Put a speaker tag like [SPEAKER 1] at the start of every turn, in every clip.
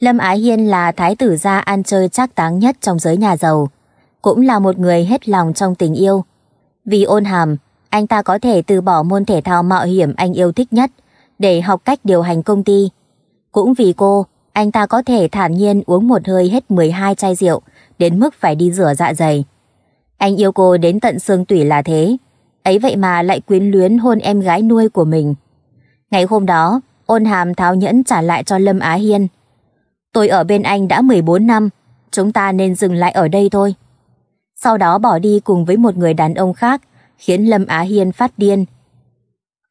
[SPEAKER 1] Lâm Ái Hiên là thái tử gia ăn chơi chắc táng nhất trong giới nhà giàu, cũng là một người hết lòng trong tình yêu. Vì ôn hàm, anh ta có thể từ bỏ môn thể thao mạo hiểm anh yêu thích nhất để học cách điều hành công ty. Cũng vì cô, anh ta có thể thản nhiên uống một hơi hết 12 chai rượu đến mức phải đi rửa dạ dày. Anh yêu cô đến tận xương tủy là thế, ấy vậy mà lại quyến luyến hôn em gái nuôi của mình. Ngày hôm đó, ôn hàm tháo nhẫn trả lại cho Lâm Á Hiên Tôi ở bên anh đã 14 năm, chúng ta nên dừng lại ở đây thôi. Sau đó bỏ đi cùng với một người đàn ông khác, khiến Lâm Á Hiên phát điên.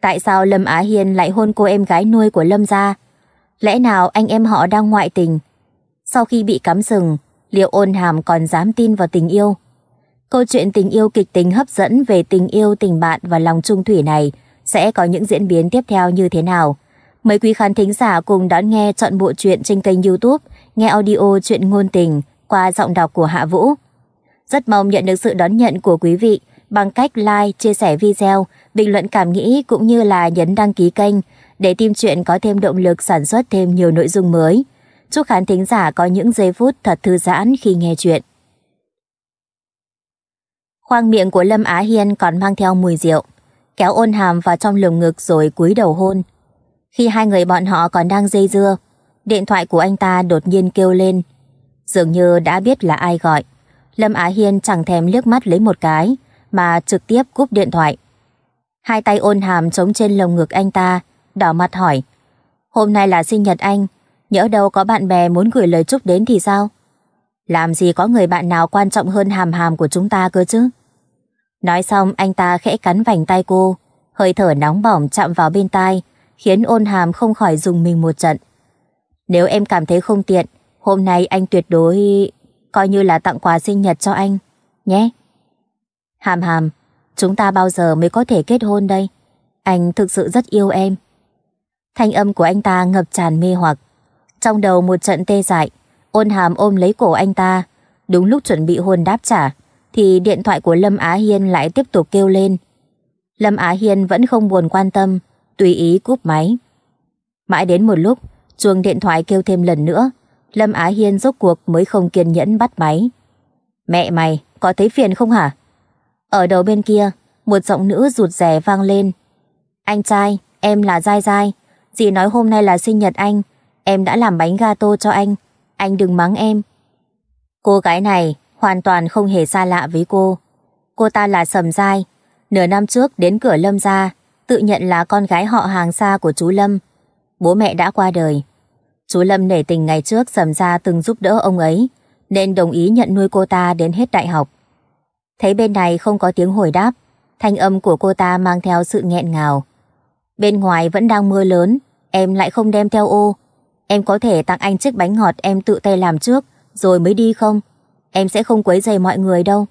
[SPEAKER 1] Tại sao Lâm Á Hiên lại hôn cô em gái nuôi của Lâm gia? Lẽ nào anh em họ đang ngoại tình? Sau khi bị cắm sừng, liệu ôn hàm còn dám tin vào tình yêu? Câu chuyện tình yêu kịch tính hấp dẫn về tình yêu, tình bạn và lòng trung thủy này sẽ có những diễn biến tiếp theo như thế nào? Mời quý khán thính giả cùng đón nghe chọn bộ truyện trên kênh youtube Nghe audio chuyện ngôn tình qua giọng đọc của Hạ Vũ. Rất mong nhận được sự đón nhận của quý vị bằng cách like, chia sẻ video, bình luận cảm nghĩ cũng như là nhấn đăng ký kênh để team chuyện có thêm động lực sản xuất thêm nhiều nội dung mới. Chúc khán thính giả có những giây phút thật thư giãn khi nghe chuyện. Khoang miệng của Lâm Á Hiên còn mang theo mùi rượu, kéo ôn hàm vào trong lồng ngực rồi cúi đầu hôn. Khi hai người bọn họ còn đang dây dưa, điện thoại của anh ta đột nhiên kêu lên. Dường như đã biết là ai gọi. Lâm Á Hiên chẳng thèm liếc mắt lấy một cái, mà trực tiếp cúp điện thoại. Hai tay ôn hàm chống trên lồng ngực anh ta, đỏ mặt hỏi. Hôm nay là sinh nhật anh, nhỡ đâu có bạn bè muốn gửi lời chúc đến thì sao? Làm gì có người bạn nào quan trọng hơn hàm hàm của chúng ta cơ chứ? Nói xong anh ta khẽ cắn vành tay cô, hơi thở nóng bỏng chạm vào bên tai, khiến ôn hàm không khỏi dùng mình một trận. Nếu em cảm thấy không tiện, hôm nay anh tuyệt đối coi như là tặng quà sinh nhật cho anh, nhé. Hàm hàm, chúng ta bao giờ mới có thể kết hôn đây? Anh thực sự rất yêu em. Thanh âm của anh ta ngập tràn mê hoặc. Trong đầu một trận tê dại, ôn hàm ôm lấy cổ anh ta. Đúng lúc chuẩn bị hôn đáp trả, thì điện thoại của Lâm Á Hiên lại tiếp tục kêu lên. Lâm Á Hiên vẫn không buồn quan tâm, tùy ý cúp máy. Mãi đến một lúc, chuông điện thoại kêu thêm lần nữa, Lâm Á Hiên rốt cuộc mới không kiên nhẫn bắt máy. Mẹ mày, có thấy phiền không hả? Ở đầu bên kia, một giọng nữ rụt rè vang lên. Anh trai, em là Giai Giai, dì nói hôm nay là sinh nhật anh, em đã làm bánh gato cho anh, anh đừng mắng em. Cô gái này hoàn toàn không hề xa lạ với cô. Cô ta là Sầm Giai, nửa năm trước đến cửa Lâm gia tự nhận là con gái họ hàng xa của chú Lâm. Bố mẹ đã qua đời. Chú Lâm nể tình ngày trước sầm ra từng giúp đỡ ông ấy, nên đồng ý nhận nuôi cô ta đến hết đại học. Thấy bên này không có tiếng hồi đáp, thanh âm của cô ta mang theo sự nghẹn ngào. Bên ngoài vẫn đang mưa lớn, em lại không đem theo ô. Em có thể tặng anh chiếc bánh ngọt em tự tay làm trước, rồi mới đi không? Em sẽ không quấy rầy mọi người đâu.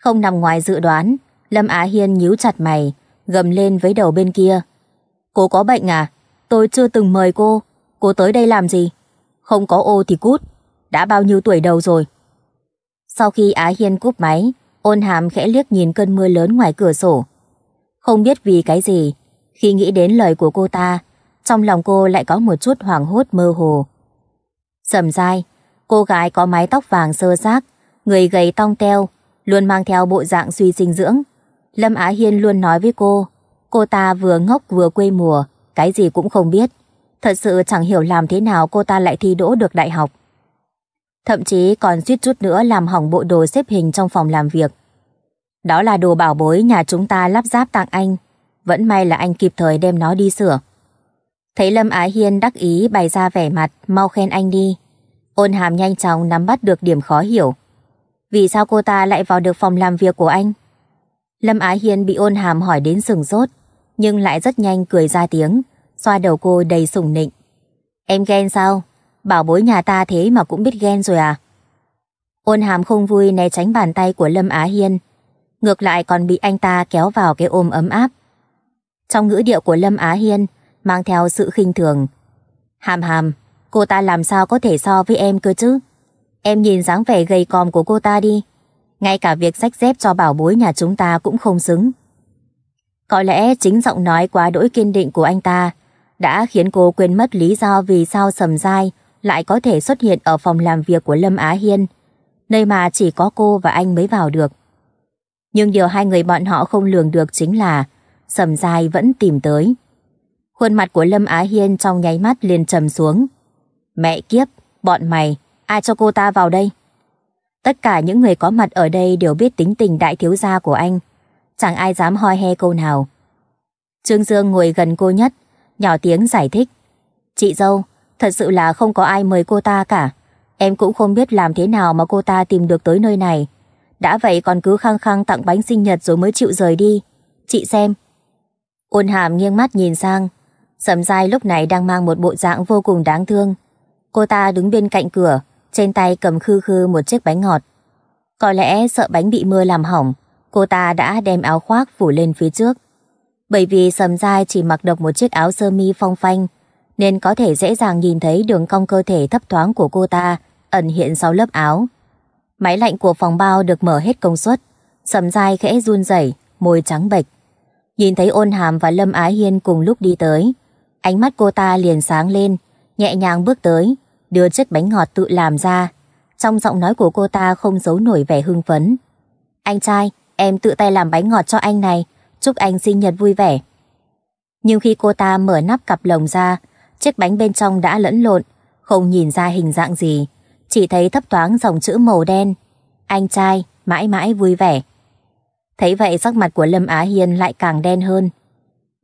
[SPEAKER 1] Không nằm ngoài dự đoán, Lâm Á Hiên nhíu chặt mày, gầm lên với đầu bên kia. Cô có bệnh à? Tôi chưa từng mời cô. Cô tới đây làm gì? Không có ô thì cút. Đã bao nhiêu tuổi đầu rồi? Sau khi Á Hiên cúp máy, ôn hàm khẽ liếc nhìn cơn mưa lớn ngoài cửa sổ. Không biết vì cái gì, khi nghĩ đến lời của cô ta, trong lòng cô lại có một chút hoảng hốt mơ hồ. Sầm dai, cô gái có mái tóc vàng sơ xác, người gầy tong teo, luôn mang theo bộ dạng suy dinh dưỡng, Lâm Á Hiên luôn nói với cô, cô ta vừa ngốc vừa quê mùa, cái gì cũng không biết. Thật sự chẳng hiểu làm thế nào cô ta lại thi đỗ được đại học. Thậm chí còn suýt chút nữa làm hỏng bộ đồ xếp hình trong phòng làm việc. Đó là đồ bảo bối nhà chúng ta lắp ráp tặng anh. Vẫn may là anh kịp thời đem nó đi sửa. Thấy Lâm Á Hiên đắc ý bày ra vẻ mặt, mau khen anh đi. Ôn hàm nhanh chóng nắm bắt được điểm khó hiểu. Vì sao cô ta lại vào được phòng làm việc của anh? Lâm Á Hiên bị ôn hàm hỏi đến sừng sốt, nhưng lại rất nhanh cười ra tiếng, xoa đầu cô đầy sủng nịnh. Em ghen sao? Bảo bối nhà ta thế mà cũng biết ghen rồi à? Ôn hàm không vui né tránh bàn tay của Lâm Á Hiên, ngược lại còn bị anh ta kéo vào cái ôm ấm áp. Trong ngữ điệu của Lâm Á Hiên, mang theo sự khinh thường. Hàm hàm, cô ta làm sao có thể so với em cơ chứ? Em nhìn dáng vẻ gầy còm của cô ta đi, ngay cả việc sách dép cho bảo bối nhà chúng ta cũng không xứng. Có lẽ chính giọng nói quá đỗi kiên định của anh ta đã khiến cô quên mất lý do vì sao sầm dai lại có thể xuất hiện ở phòng làm việc của Lâm Á Hiên, nơi mà chỉ có cô và anh mới vào được. Nhưng điều hai người bọn họ không lường được chính là sầm dai vẫn tìm tới. Khuôn mặt của Lâm Á Hiên trong nháy mắt liền trầm xuống. Mẹ kiếp, bọn mày, ai cho cô ta vào đây? Tất cả những người có mặt ở đây đều biết tính tình đại thiếu gia của anh. Chẳng ai dám hoi he câu nào. Trương Dương ngồi gần cô nhất, nhỏ tiếng giải thích. Chị dâu, thật sự là không có ai mời cô ta cả. Em cũng không biết làm thế nào mà cô ta tìm được tới nơi này. Đã vậy còn cứ khăng khăng tặng bánh sinh nhật rồi mới chịu rời đi. Chị xem. Ôn hàm nghiêng mắt nhìn sang. Sầm dai lúc này đang mang một bộ dạng vô cùng đáng thương. Cô ta đứng bên cạnh cửa, trên tay cầm khư khư một chiếc bánh ngọt. Có lẽ sợ bánh bị mưa làm hỏng, cô ta đã đem áo khoác phủ lên phía trước. Bởi vì sầm dai chỉ mặc được một chiếc áo sơ mi phong phanh, nên có thể dễ dàng nhìn thấy đường cong cơ thể thấp thoáng của cô ta ẩn hiện sau lớp áo. Máy lạnh của phòng bao được mở hết công suất, sầm dai khẽ run rẩy, môi trắng bệch. Nhìn thấy ôn hàm và Lâm Ái Hiên cùng lúc đi tới, ánh mắt cô ta liền sáng lên, nhẹ nhàng bước tới, đưa chiếc bánh ngọt tự làm ra. Trong giọng nói của cô ta không giấu nổi vẻ hưng phấn. Anh trai, em tự tay làm bánh ngọt cho anh này, chúc anh sinh nhật vui vẻ. Nhưng khi cô ta mở nắp cặp lồng ra, chiếc bánh bên trong đã lẫn lộn, không nhìn ra hình dạng gì, chỉ thấy thấp thoáng dòng chữ màu đen. Anh trai, mãi mãi vui vẻ. Thấy vậy sắc mặt của Lâm Á Hiên lại càng đen hơn.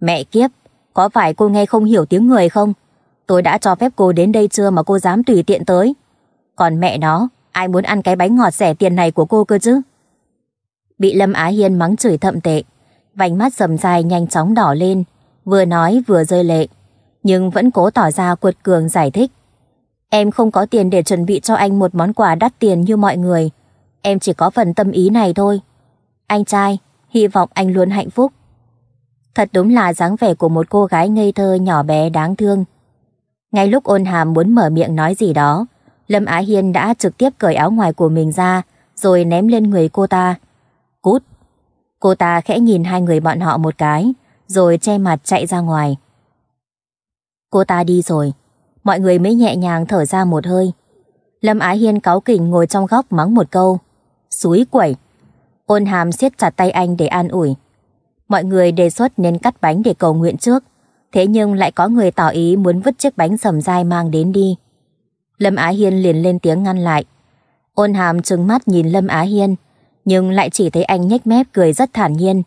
[SPEAKER 1] Mẹ kiếp, có phải cô nghe không hiểu tiếng người không? Tôi đã cho phép cô đến đây chưa mà cô dám tùy tiện tới. Còn mẹ nó, ai muốn ăn cái bánh ngọt rẻ tiền này của cô cơ chứ? Bị Lâm Á Hiên mắng chửi thậm tệ, vành mắt sầm dài nhanh chóng đỏ lên, vừa nói vừa rơi lệ, nhưng vẫn cố tỏ ra cuột cường giải thích. Em không có tiền để chuẩn bị cho anh một món quà đắt tiền như mọi người. Em chỉ có phần tâm ý này thôi. Anh trai, hy vọng anh luôn hạnh phúc. Thật đúng là dáng vẻ của một cô gái ngây thơ nhỏ bé đáng thương. Ngay lúc ôn hàm muốn mở miệng nói gì đó, Lâm Á Hiên đã trực tiếp cởi áo ngoài của mình ra, rồi ném lên người cô ta. Cút! Cô ta khẽ nhìn hai người bọn họ một cái, rồi che mặt chạy ra ngoài. Cô ta đi rồi, mọi người mới nhẹ nhàng thở ra một hơi. Lâm Á Hiên cáu kỉnh ngồi trong góc mắng một câu. Xúi quẩy! Ôn hàm siết chặt tay anh để an ủi. Mọi người đề xuất nên cắt bánh để cầu nguyện trước thế nhưng lại có người tỏ ý muốn vứt chiếc bánh sầm dai mang đến đi. Lâm Á Hiên liền lên tiếng ngăn lại. Ôn hàm trừng mắt nhìn Lâm Á Hiên, nhưng lại chỉ thấy anh nhếch mép cười rất thản nhiên.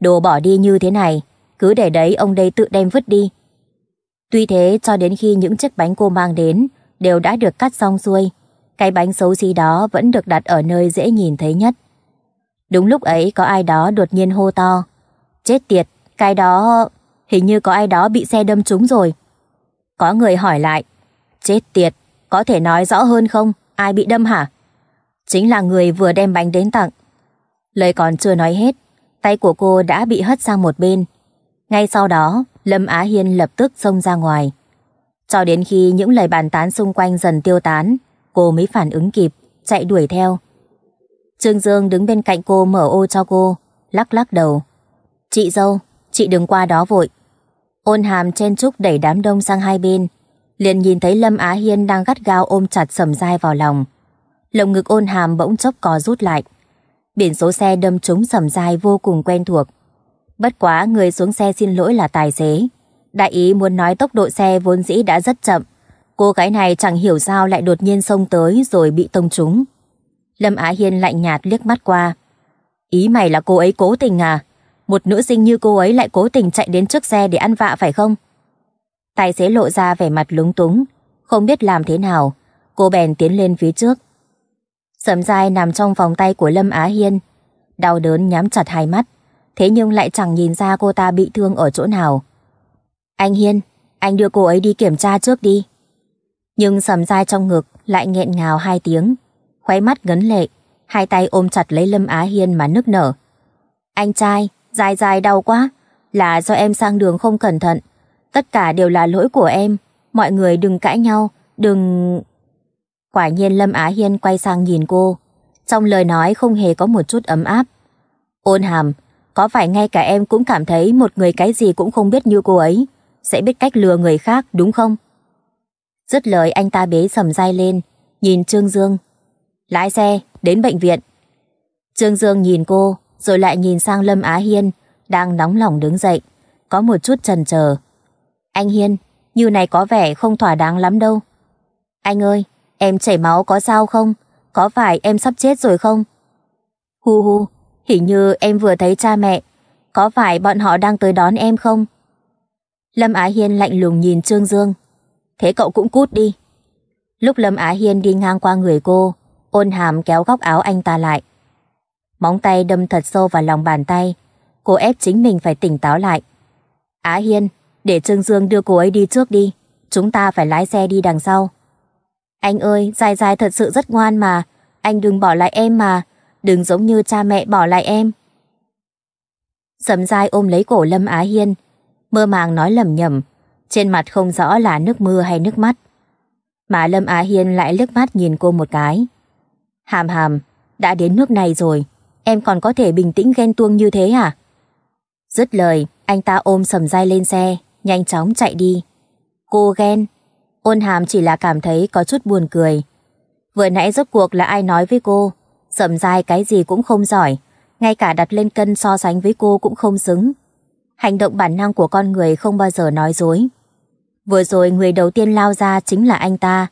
[SPEAKER 1] Đồ bỏ đi như thế này, cứ để đấy ông đây tự đem vứt đi. Tuy thế cho đến khi những chiếc bánh cô mang đến đều đã được cắt xong xuôi, cái bánh xấu xí đó vẫn được đặt ở nơi dễ nhìn thấy nhất. Đúng lúc ấy có ai đó đột nhiên hô to. Chết tiệt, cái đó hình như có ai đó bị xe đâm trúng rồi. Có người hỏi lại, chết tiệt, có thể nói rõ hơn không, ai bị đâm hả? Chính là người vừa đem bánh đến tặng. Lời còn chưa nói hết, tay của cô đã bị hất sang một bên. Ngay sau đó, Lâm Á Hiên lập tức xông ra ngoài. Cho đến khi những lời bàn tán xung quanh dần tiêu tán, cô mới phản ứng kịp, chạy đuổi theo. Trương Dương đứng bên cạnh cô mở ô cho cô, lắc lắc đầu. Chị dâu, chị đừng qua đó vội, Ôn hàm chen chúc đẩy đám đông sang hai bên, liền nhìn thấy Lâm Á Hiên đang gắt gao ôm chặt sầm dai vào lòng. Lồng ngực ôn hàm bỗng chốc có rút lại. Biển số xe đâm trúng sầm dai vô cùng quen thuộc. Bất quá người xuống xe xin lỗi là tài xế. Đại ý muốn nói tốc độ xe vốn dĩ đã rất chậm. Cô gái này chẳng hiểu sao lại đột nhiên xông tới rồi bị tông trúng. Lâm Á Hiên lạnh nhạt liếc mắt qua. Ý mày là cô ấy cố tình à? một nữ sinh như cô ấy lại cố tình chạy đến trước xe để ăn vạ phải không? Tài xế lộ ra vẻ mặt lúng túng, không biết làm thế nào, cô bèn tiến lên phía trước. Sầm dai nằm trong vòng tay của Lâm Á Hiên, đau đớn nhắm chặt hai mắt, thế nhưng lại chẳng nhìn ra cô ta bị thương ở chỗ nào. Anh Hiên, anh đưa cô ấy đi kiểm tra trước đi. Nhưng sầm dai trong ngực lại nghẹn ngào hai tiếng, khoáy mắt ngấn lệ, hai tay ôm chặt lấy Lâm Á Hiên mà nức nở. Anh trai, Dài dài đau quá, là do em sang đường không cẩn thận. Tất cả đều là lỗi của em, mọi người đừng cãi nhau, đừng... Quả nhiên Lâm Á Hiên quay sang nhìn cô, trong lời nói không hề có một chút ấm áp. Ôn hàm, có phải ngay cả em cũng cảm thấy một người cái gì cũng không biết như cô ấy, sẽ biết cách lừa người khác đúng không? Dứt lời anh ta bế sầm dai lên, nhìn Trương Dương. Lái xe, đến bệnh viện. Trương Dương nhìn cô, rồi lại nhìn sang Lâm Á Hiên, đang nóng lòng đứng dậy, có một chút chần chờ. Anh Hiên, như này có vẻ không thỏa đáng lắm đâu. Anh ơi, em chảy máu có sao không? Có phải em sắp chết rồi không? Hu hu, hình như em vừa thấy cha mẹ. Có phải bọn họ đang tới đón em không? Lâm Á Hiên lạnh lùng nhìn Trương Dương. Thế cậu cũng cút đi. Lúc Lâm Á Hiên đi ngang qua người cô, ôn hàm kéo góc áo anh ta lại. Móng tay đâm thật sâu vào lòng bàn tay. Cô ép chính mình phải tỉnh táo lại. Á Hiên, để Trương Dương đưa cô ấy đi trước đi. Chúng ta phải lái xe đi đằng sau. Anh ơi, dài dài thật sự rất ngoan mà. Anh đừng bỏ lại em mà. Đừng giống như cha mẹ bỏ lại em. Sầm dai ôm lấy cổ Lâm Á Hiên. Mơ màng nói lầm nhầm. Trên mặt không rõ là nước mưa hay nước mắt. Mà Lâm Á Hiên lại lướt mắt nhìn cô một cái. Hàm hàm, đã đến nước này rồi em còn có thể bình tĩnh ghen tuông như thế à? Dứt lời, anh ta ôm sầm dai lên xe, nhanh chóng chạy đi. Cô ghen. Ôn hàm chỉ là cảm thấy có chút buồn cười. Vừa nãy rốt cuộc là ai nói với cô, sầm dai cái gì cũng không giỏi, ngay cả đặt lên cân so sánh với cô cũng không xứng. Hành động bản năng của con người không bao giờ nói dối. Vừa rồi người đầu tiên lao ra chính là anh ta.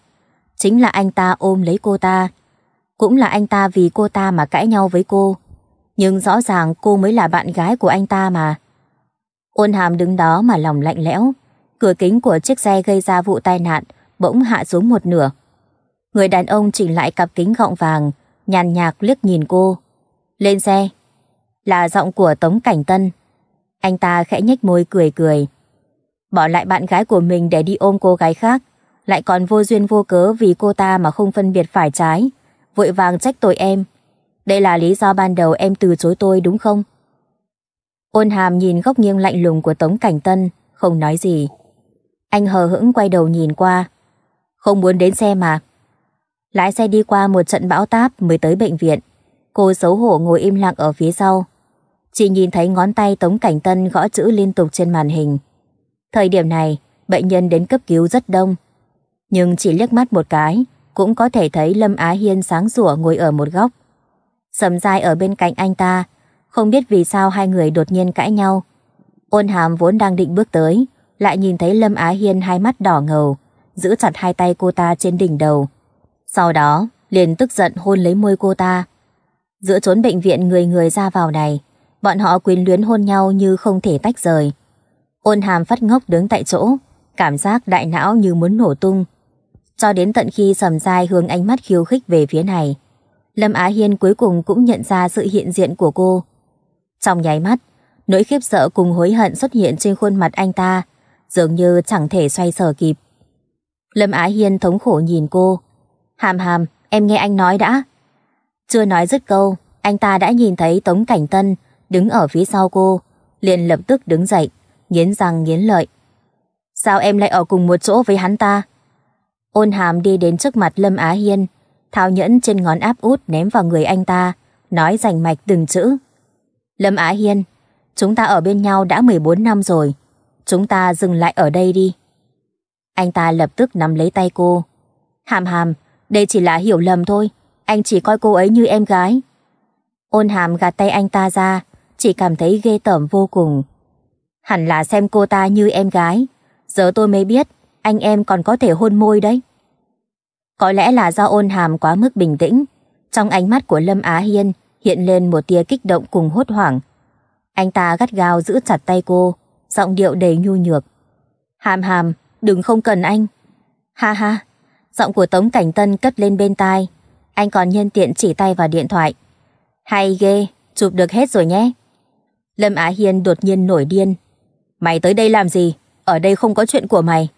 [SPEAKER 1] Chính là anh ta ôm lấy cô ta, cũng là anh ta vì cô ta mà cãi nhau với cô. Nhưng rõ ràng cô mới là bạn gái của anh ta mà. Ôn hàm đứng đó mà lòng lạnh lẽo. Cửa kính của chiếc xe gây ra vụ tai nạn bỗng hạ xuống một nửa. Người đàn ông chỉnh lại cặp kính gọng vàng, nhàn nhạc liếc nhìn cô. Lên xe. Là giọng của Tống Cảnh Tân. Anh ta khẽ nhếch môi cười cười. Bỏ lại bạn gái của mình để đi ôm cô gái khác, lại còn vô duyên vô cớ vì cô ta mà không phân biệt phải trái vội vàng trách tội em. Đây là lý do ban đầu em từ chối tôi đúng không? Ôn hàm nhìn góc nghiêng lạnh lùng của Tống Cảnh Tân, không nói gì. Anh hờ hững quay đầu nhìn qua. Không muốn đến xe mà. Lái xe đi qua một trận bão táp mới tới bệnh viện. Cô xấu hổ ngồi im lặng ở phía sau. Chỉ nhìn thấy ngón tay Tống Cảnh Tân gõ chữ liên tục trên màn hình. Thời điểm này, bệnh nhân đến cấp cứu rất đông. Nhưng chỉ liếc mắt một cái, cũng có thể thấy Lâm Á Hiên sáng rủa ngồi ở một góc. Sầm dai ở bên cạnh anh ta, không biết vì sao hai người đột nhiên cãi nhau. Ôn hàm vốn đang định bước tới, lại nhìn thấy Lâm Á Hiên hai mắt đỏ ngầu, giữ chặt hai tay cô ta trên đỉnh đầu. Sau đó, liền tức giận hôn lấy môi cô ta. Giữa trốn bệnh viện người người ra vào này, bọn họ quyến luyến hôn nhau như không thể tách rời. Ôn hàm phát ngốc đứng tại chỗ, cảm giác đại não như muốn nổ tung. Cho đến tận khi sầm dai hướng ánh mắt khiêu khích về phía này, Lâm Á Hiên cuối cùng cũng nhận ra sự hiện diện của cô. Trong nháy mắt, nỗi khiếp sợ cùng hối hận xuất hiện trên khuôn mặt anh ta, dường như chẳng thể xoay sở kịp. Lâm Á Hiên thống khổ nhìn cô. Hàm hàm, em nghe anh nói đã. Chưa nói dứt câu, anh ta đã nhìn thấy Tống Cảnh Tân đứng ở phía sau cô, liền lập tức đứng dậy, nghiến răng nghiến lợi. Sao em lại ở cùng một chỗ với hắn ta? Ôn hàm đi đến trước mặt Lâm Á Hiên, thao nhẫn trên ngón áp út ném vào người anh ta, nói rành mạch từng chữ. Lâm Á Hiên, chúng ta ở bên nhau đã 14 năm rồi, chúng ta dừng lại ở đây đi. Anh ta lập tức nắm lấy tay cô. Hàm hàm, đây chỉ là hiểu lầm thôi, anh chỉ coi cô ấy như em gái. Ôn hàm gạt tay anh ta ra, chỉ cảm thấy ghê tởm vô cùng. Hẳn là xem cô ta như em gái, giờ tôi mới biết anh em còn có thể hôn môi đấy. Có lẽ là do ôn hàm quá mức bình tĩnh, trong ánh mắt của Lâm Á Hiên hiện lên một tia kích động cùng hốt hoảng. Anh ta gắt gao giữ chặt tay cô, giọng điệu đầy nhu nhược. Hàm hàm, đừng không cần anh. Ha ha, giọng của Tống Cảnh Tân cất lên bên tai. Anh còn nhân tiện chỉ tay vào điện thoại. Hay ghê, chụp được hết rồi nhé. Lâm Á Hiên đột nhiên nổi điên. Mày tới đây làm gì? Ở đây không có chuyện của mày.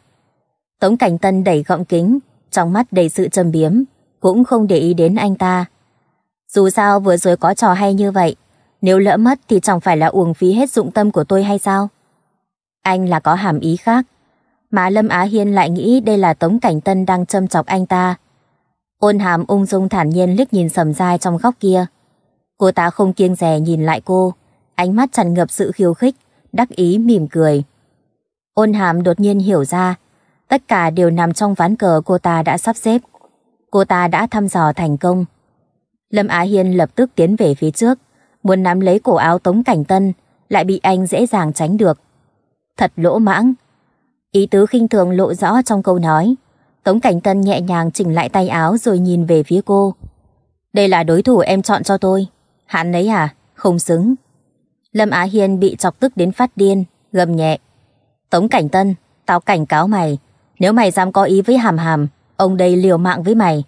[SPEAKER 1] Tống Cảnh Tân đẩy gọng kính, trong mắt đầy sự trầm biếm, cũng không để ý đến anh ta. Dù sao vừa rồi có trò hay như vậy, nếu lỡ mất thì chẳng phải là uổng phí hết dụng tâm của tôi hay sao? Anh là có hàm ý khác, mà Lâm Á Hiên lại nghĩ đây là Tống Cảnh Tân đang châm chọc anh ta. Ôn hàm ung dung thản nhiên liếc nhìn sầm dai trong góc kia. Cô ta không kiêng rè nhìn lại cô, ánh mắt tràn ngập sự khiêu khích, đắc ý mỉm cười. Ôn hàm đột nhiên hiểu ra Tất cả đều nằm trong ván cờ cô ta đã sắp xếp. Cô ta đã thăm dò thành công. Lâm Á Hiên lập tức tiến về phía trước, muốn nắm lấy cổ áo Tống Cảnh Tân, lại bị anh dễ dàng tránh được. Thật lỗ mãng. Ý tứ khinh thường lộ rõ trong câu nói. Tống Cảnh Tân nhẹ nhàng chỉnh lại tay áo rồi nhìn về phía cô. Đây là đối thủ em chọn cho tôi. Hắn ấy à? Không xứng. Lâm Á Hiên bị chọc tức đến phát điên, gầm nhẹ. Tống Cảnh Tân, tao cảnh cáo mày, nếu mày dám có ý với Hàm Hàm, ông đây liều mạng với mày.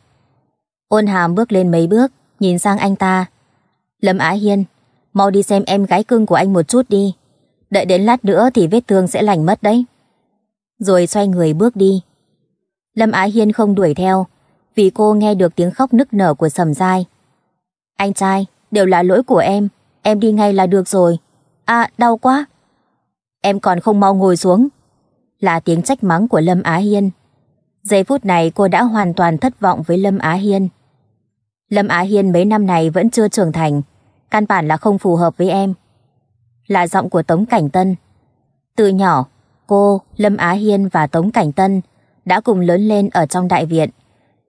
[SPEAKER 1] Ôn Hàm bước lên mấy bước, nhìn sang anh ta. Lâm Á Hiên, mau đi xem em gái cưng của anh một chút đi. Đợi đến lát nữa thì vết thương sẽ lành mất đấy. Rồi xoay người bước đi. Lâm Á Hiên không đuổi theo, vì cô nghe được tiếng khóc nức nở của sầm dai. Anh trai, đều là lỗi của em, em đi ngay là được rồi. À, đau quá. Em còn không mau ngồi xuống, là tiếng trách mắng của Lâm Á Hiên. Giây phút này cô đã hoàn toàn thất vọng với Lâm Á Hiên. Lâm Á Hiên mấy năm này vẫn chưa trưởng thành, căn bản là không phù hợp với em. Là giọng của Tống Cảnh Tân. Từ nhỏ, cô, Lâm Á Hiên và Tống Cảnh Tân đã cùng lớn lên ở trong đại viện,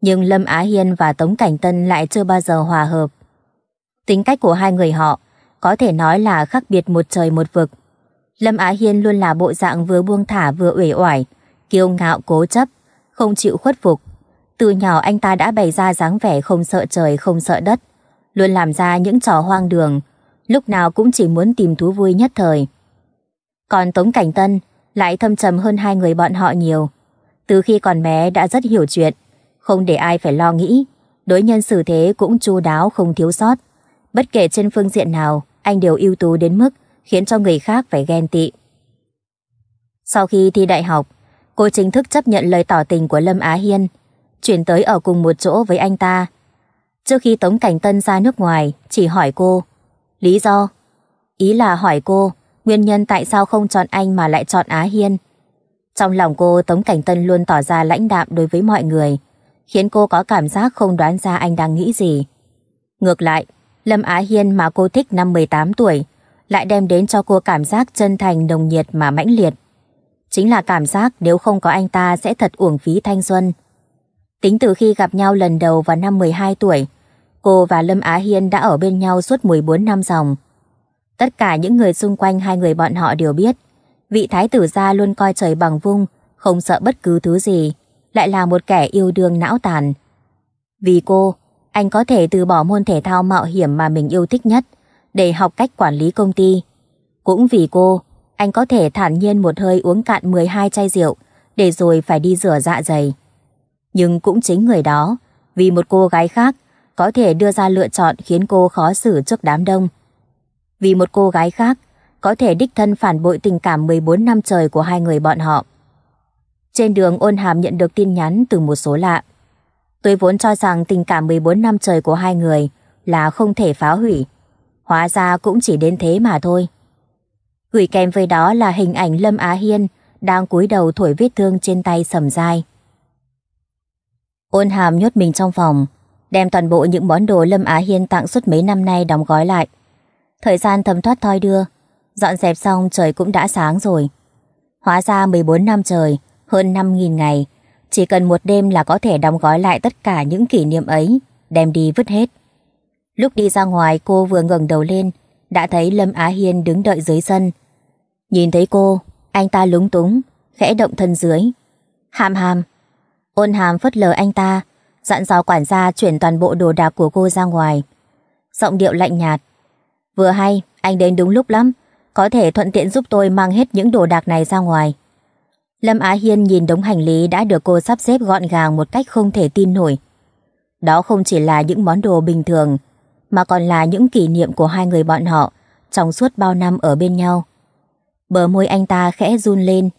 [SPEAKER 1] nhưng Lâm Á Hiên và Tống Cảnh Tân lại chưa bao giờ hòa hợp. Tính cách của hai người họ có thể nói là khác biệt một trời một vực. Lâm Á Hiên luôn là bộ dạng vừa buông thả vừa uể oải, kiêu ngạo cố chấp, không chịu khuất phục. Từ nhỏ anh ta đã bày ra dáng vẻ không sợ trời không sợ đất, luôn làm ra những trò hoang đường, lúc nào cũng chỉ muốn tìm thú vui nhất thời. Còn Tống Cảnh Tân lại thâm trầm hơn hai người bọn họ nhiều. Từ khi còn bé đã rất hiểu chuyện, không để ai phải lo nghĩ, đối nhân xử thế cũng chu đáo không thiếu sót. Bất kể trên phương diện nào, anh đều ưu tú đến mức khiến cho người khác phải ghen tị. Sau khi thi đại học, cô chính thức chấp nhận lời tỏ tình của Lâm Á Hiên, chuyển tới ở cùng một chỗ với anh ta. Trước khi Tống Cảnh Tân ra nước ngoài, chỉ hỏi cô. Lý do? Ý là hỏi cô, nguyên nhân tại sao không chọn anh mà lại chọn Á Hiên. Trong lòng cô Tống Cảnh Tân luôn tỏ ra lãnh đạm đối với mọi người, khiến cô có cảm giác không đoán ra anh đang nghĩ gì. Ngược lại, Lâm Á Hiên mà cô thích năm 18 tuổi lại đem đến cho cô cảm giác chân thành nồng nhiệt mà mãnh liệt. Chính là cảm giác nếu không có anh ta sẽ thật uổng phí thanh xuân. Tính từ khi gặp nhau lần đầu vào năm 12 tuổi, cô và Lâm Á Hiên đã ở bên nhau suốt 14 năm dòng. Tất cả những người xung quanh hai người bọn họ đều biết, vị thái tử gia luôn coi trời bằng vung, không sợ bất cứ thứ gì, lại là một kẻ yêu đương não tàn. Vì cô, anh có thể từ bỏ môn thể thao mạo hiểm mà mình yêu thích nhất, để học cách quản lý công ty. Cũng vì cô, anh có thể thản nhiên một hơi uống cạn 12 chai rượu, để rồi phải đi rửa dạ dày. Nhưng cũng chính người đó, vì một cô gái khác, có thể đưa ra lựa chọn khiến cô khó xử trước đám đông. Vì một cô gái khác, có thể đích thân phản bội tình cảm 14 năm trời của hai người bọn họ. Trên đường ôn hàm nhận được tin nhắn từ một số lạ. Tôi vốn cho rằng tình cảm 14 năm trời của hai người là không thể phá hủy. Hóa ra cũng chỉ đến thế mà thôi. Gửi kèm với đó là hình ảnh Lâm Á Hiên đang cúi đầu thổi vết thương trên tay sầm dai. Ôn hàm nhốt mình trong phòng, đem toàn bộ những món đồ Lâm Á Hiên tặng suốt mấy năm nay đóng gói lại. Thời gian thấm thoát thoi đưa, dọn dẹp xong trời cũng đã sáng rồi. Hóa ra 14 năm trời, hơn 5.000 ngày, chỉ cần một đêm là có thể đóng gói lại tất cả những kỷ niệm ấy, đem đi vứt hết. Lúc đi ra ngoài cô vừa ngẩng đầu lên, đã thấy Lâm Á Hiên đứng đợi dưới sân. Nhìn thấy cô, anh ta lúng túng, khẽ động thân dưới. Hàm hàm. Ôn hàm phất lờ anh ta, dặn dò quản gia chuyển toàn bộ đồ đạc của cô ra ngoài. Giọng điệu lạnh nhạt. Vừa hay, anh đến đúng lúc lắm, có thể thuận tiện giúp tôi mang hết những đồ đạc này ra ngoài. Lâm Á Hiên nhìn đống hành lý đã được cô sắp xếp gọn gàng một cách không thể tin nổi. Đó không chỉ là những món đồ bình thường mà còn là những kỷ niệm của hai người bọn họ trong suốt bao năm ở bên nhau. Bờ môi anh ta khẽ run lên.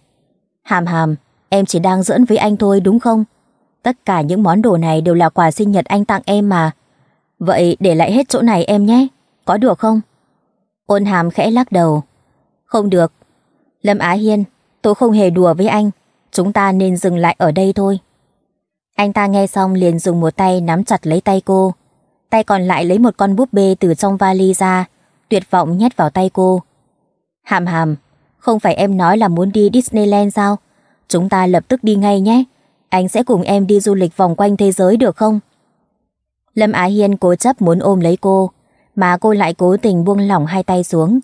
[SPEAKER 1] Hàm hàm, em chỉ đang giỡn với anh thôi đúng không? Tất cả những món đồ này đều là quà sinh nhật anh tặng em mà. Vậy để lại hết chỗ này em nhé, có được không? Ôn hàm khẽ lắc đầu. Không được. Lâm Á Hiên, tôi không hề đùa với anh, chúng ta nên dừng lại ở đây thôi. Anh ta nghe xong liền dùng một tay nắm chặt lấy tay cô, tay còn lại lấy một con búp bê từ trong vali ra, tuyệt vọng nhét vào tay cô. Hàm hàm, không phải em nói là muốn đi Disneyland sao? Chúng ta lập tức đi ngay nhé. Anh sẽ cùng em đi du lịch vòng quanh thế giới được không? Lâm Á Hiên cố chấp muốn ôm lấy cô, mà cô lại cố tình buông lỏng hai tay xuống.